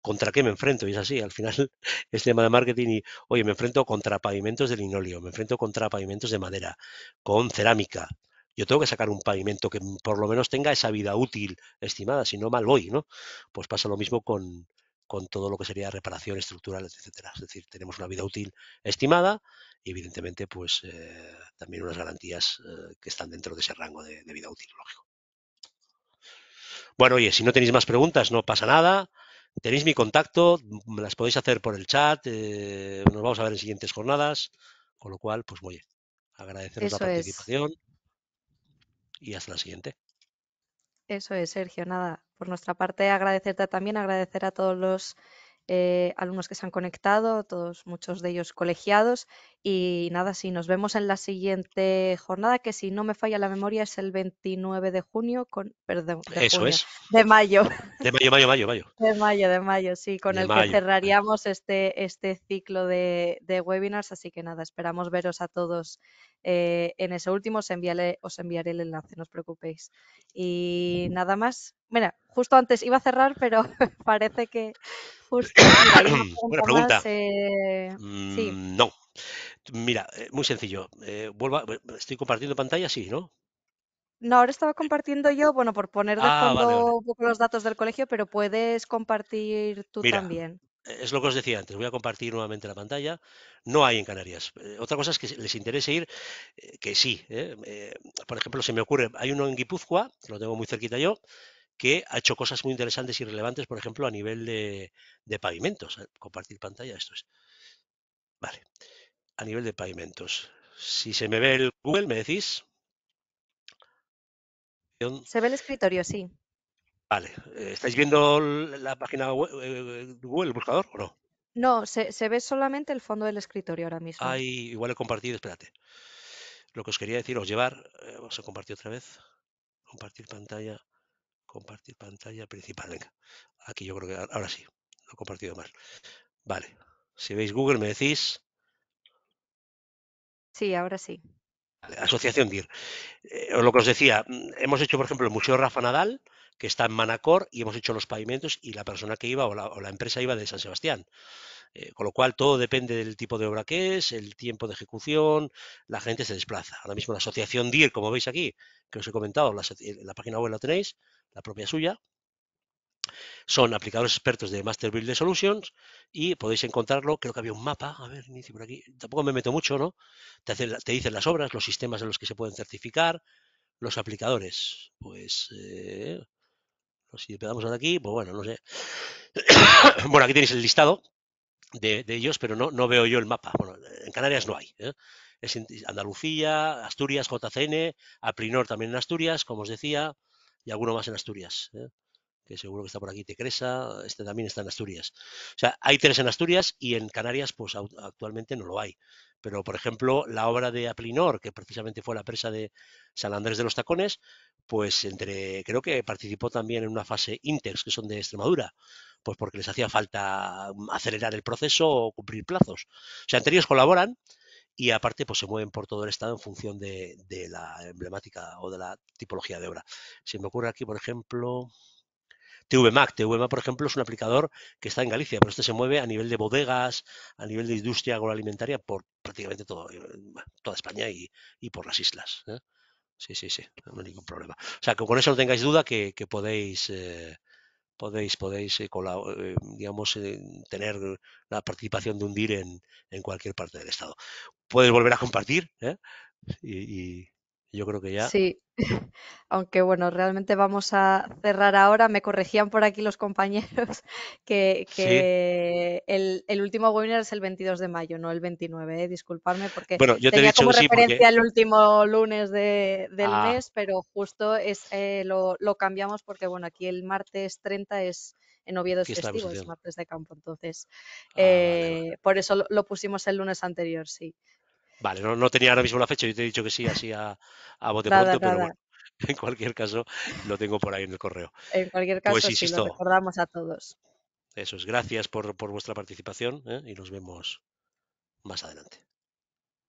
¿contra qué me enfrento? Y es así, al final [LAUGHS] es tema de marketing y, oye, me enfrento contra pavimentos de linóleo, me enfrento contra pavimentos de madera, con cerámica, yo tengo que sacar un pavimento que por lo menos tenga esa vida útil estimada, si no mal voy, ¿no? Pues pasa lo mismo con, con todo lo que sería reparación estructural, etcétera. Es decir, tenemos una vida útil estimada y evidentemente pues eh, también unas garantías eh, que están dentro de ese rango de, vida útil, lógico. Bueno, oye, si no tenéis más preguntas, no pasa nada. Tenéis mi contacto, me las podéis hacer por el chat, eh, nos vamos a ver en siguientes jornadas, con lo cual, pues voy agradeceros Agradecer la participación y hasta la siguiente. Eso es, Sergio. Nada, por nuestra parte agradecerte también, agradecer a todos los eh, alumnos que se han conectado, todos muchos de ellos colegiados, y nada, sí, nos vemos en la siguiente jornada, que si no me falla la memoria es el 29 de junio, con, perdón, de Eso es. De mayo. De mayo, mayo, mayo, mayo. [LAUGHS] De mayo, de mayo, sí, con el que cerraríamos este, este ciclo de, webinars. Así que nada, esperamos veros a todos eh, en ese último. Os enviaré, os enviaré el enlace, no os preocupéis. Y nada más. Mira, justo antes iba a cerrar, pero [LAUGHS] parece que justo. Buena pregunta. Eh, sí. Mm, no. Mira, eh, muy sencillo. Eh, vuelva, eh, estoy compartiendo pantalla, sí, ¿no? No, ahora estaba compartiendo yo, bueno, por poner de ah, fondo Un poco los datos del colegio, pero puedes compartir tú Mira, también. Es lo que os decía antes, voy a compartir nuevamente la pantalla. No hay en Canarias. otra cosa es que les interese ir, que sí. por ejemplo, se me ocurre, hay uno en Guipúzcoa, lo tengo muy cerquita yo, que ha hecho cosas muy interesantes y relevantes, por ejemplo, a nivel de, de pavimentos. Compartir pantalla, esto es. Vale a nivel de pavimentos. Si se me ve el Google, me decís. Se ve el escritorio, sí. Vale. ¿Estáis viendo la página web, eh, eh, Google, el buscador o no? No, se, se, ve solamente el fondo del escritorio ahora mismo. Ay, igual he compartido, espérate. Lo que os quería decir, os llevar, eh, vamos a compartir otra vez. Compartir pantalla, compartir pantalla principal. Venga, aquí yo creo que ahora sí, lo he compartido mal. Vale, si veis Google me decís, Sí, ahora sí. Asociación DIR. Eh, lo que os decía, mm, hemos hecho, por ejemplo, el Museo Rafa Nadal, que está en Manacor, y hemos hecho los pavimentos y la persona que iba o la, empresa iba de San Sebastián. Eh, con lo cual, todo depende del tipo de obra que es, el tiempo de ejecución, la gente se desplaza. Ahora mismo la asociación DIR, como veis aquí, que os he comentado, la, la página web la tenéis, la propia suya, son aplicadores expertos de Master Builder Solutions y podéis encontrarlo. Creo que había un mapa. A ver, inicio por aquí. Tampoco me meto mucho, ¿no? Te, dicen las obras, los sistemas en los que se pueden certificar, los aplicadores. Pues. Eh, si empezamos ahora aquí, pues bueno, no sé. [COUGHS] bueno, aquí tenéis el listado de, ellos, pero no, no veo yo el mapa. Bueno, en Canarias no hay. ¿eh? Es Andalucía, Asturias, JCN, Aprinor también en Asturias, como os decía, y alguno más en Asturias. ¿eh? que seguro que está por aquí, Tecresa, este también está en Asturias. O sea, hay tres en Asturias y en Canarias, pues actualmente no lo hay. Pero, por ejemplo, la obra de Aplinor, que precisamente fue la presa de San Andrés de los Tacones, pues entre, creo que participó también en una fase Intex, que son de Extremadura, pues porque les hacía falta acelerar el proceso o cumplir plazos. O sea, anteriores colaboran y aparte pues se mueven por todo el estado en función de, de la emblemática o de la tipología de obra. Si me ocurre aquí, por ejemplo, Tv Mac, por ejemplo, es un aplicador que está en Galicia, pero este se mueve a nivel de bodegas, a nivel de industria agroalimentaria, por prácticamente todo, eh, toda España y, por las islas. ¿eh? Sí, sí, sí, no hay ningún problema. O sea, que con eso no tengáis duda que, eh, podéis... podéis, podéis digamos, tener la participación de un DIR en, en, cualquier parte del Estado. Puedes volver a compartir y, yo creo que ya. Sí, [LAUGHS] aunque bueno, realmente vamos a cerrar ahora. Me corregían por aquí los compañeros [LAUGHS] que, el, último webinar es el 22 de mayo, no el 29. ¿eh? Disculparme porque bueno, yo tenía como referencia el último lunes del ah. mes, pero justo es, eh, lo, cambiamos porque bueno, aquí el martes 30 es en Oviedo es festivo, es martes de campo, entonces ah, eh, por eso lo pusimos el lunes anterior, sí. Vale, no, tenía ahora mismo la fecha, yo te he dicho que sí, así a, bote pero bueno, [LAUGHS] en cualquier caso lo tengo por ahí en el correo. En cualquier pues caso, pues, lo recordamos a todos. Eso es, gracias por, por vuestra participación ¿eh? y nos vemos más adelante.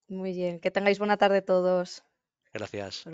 Muy bien, que tengáis buena tarde todos. Gracias.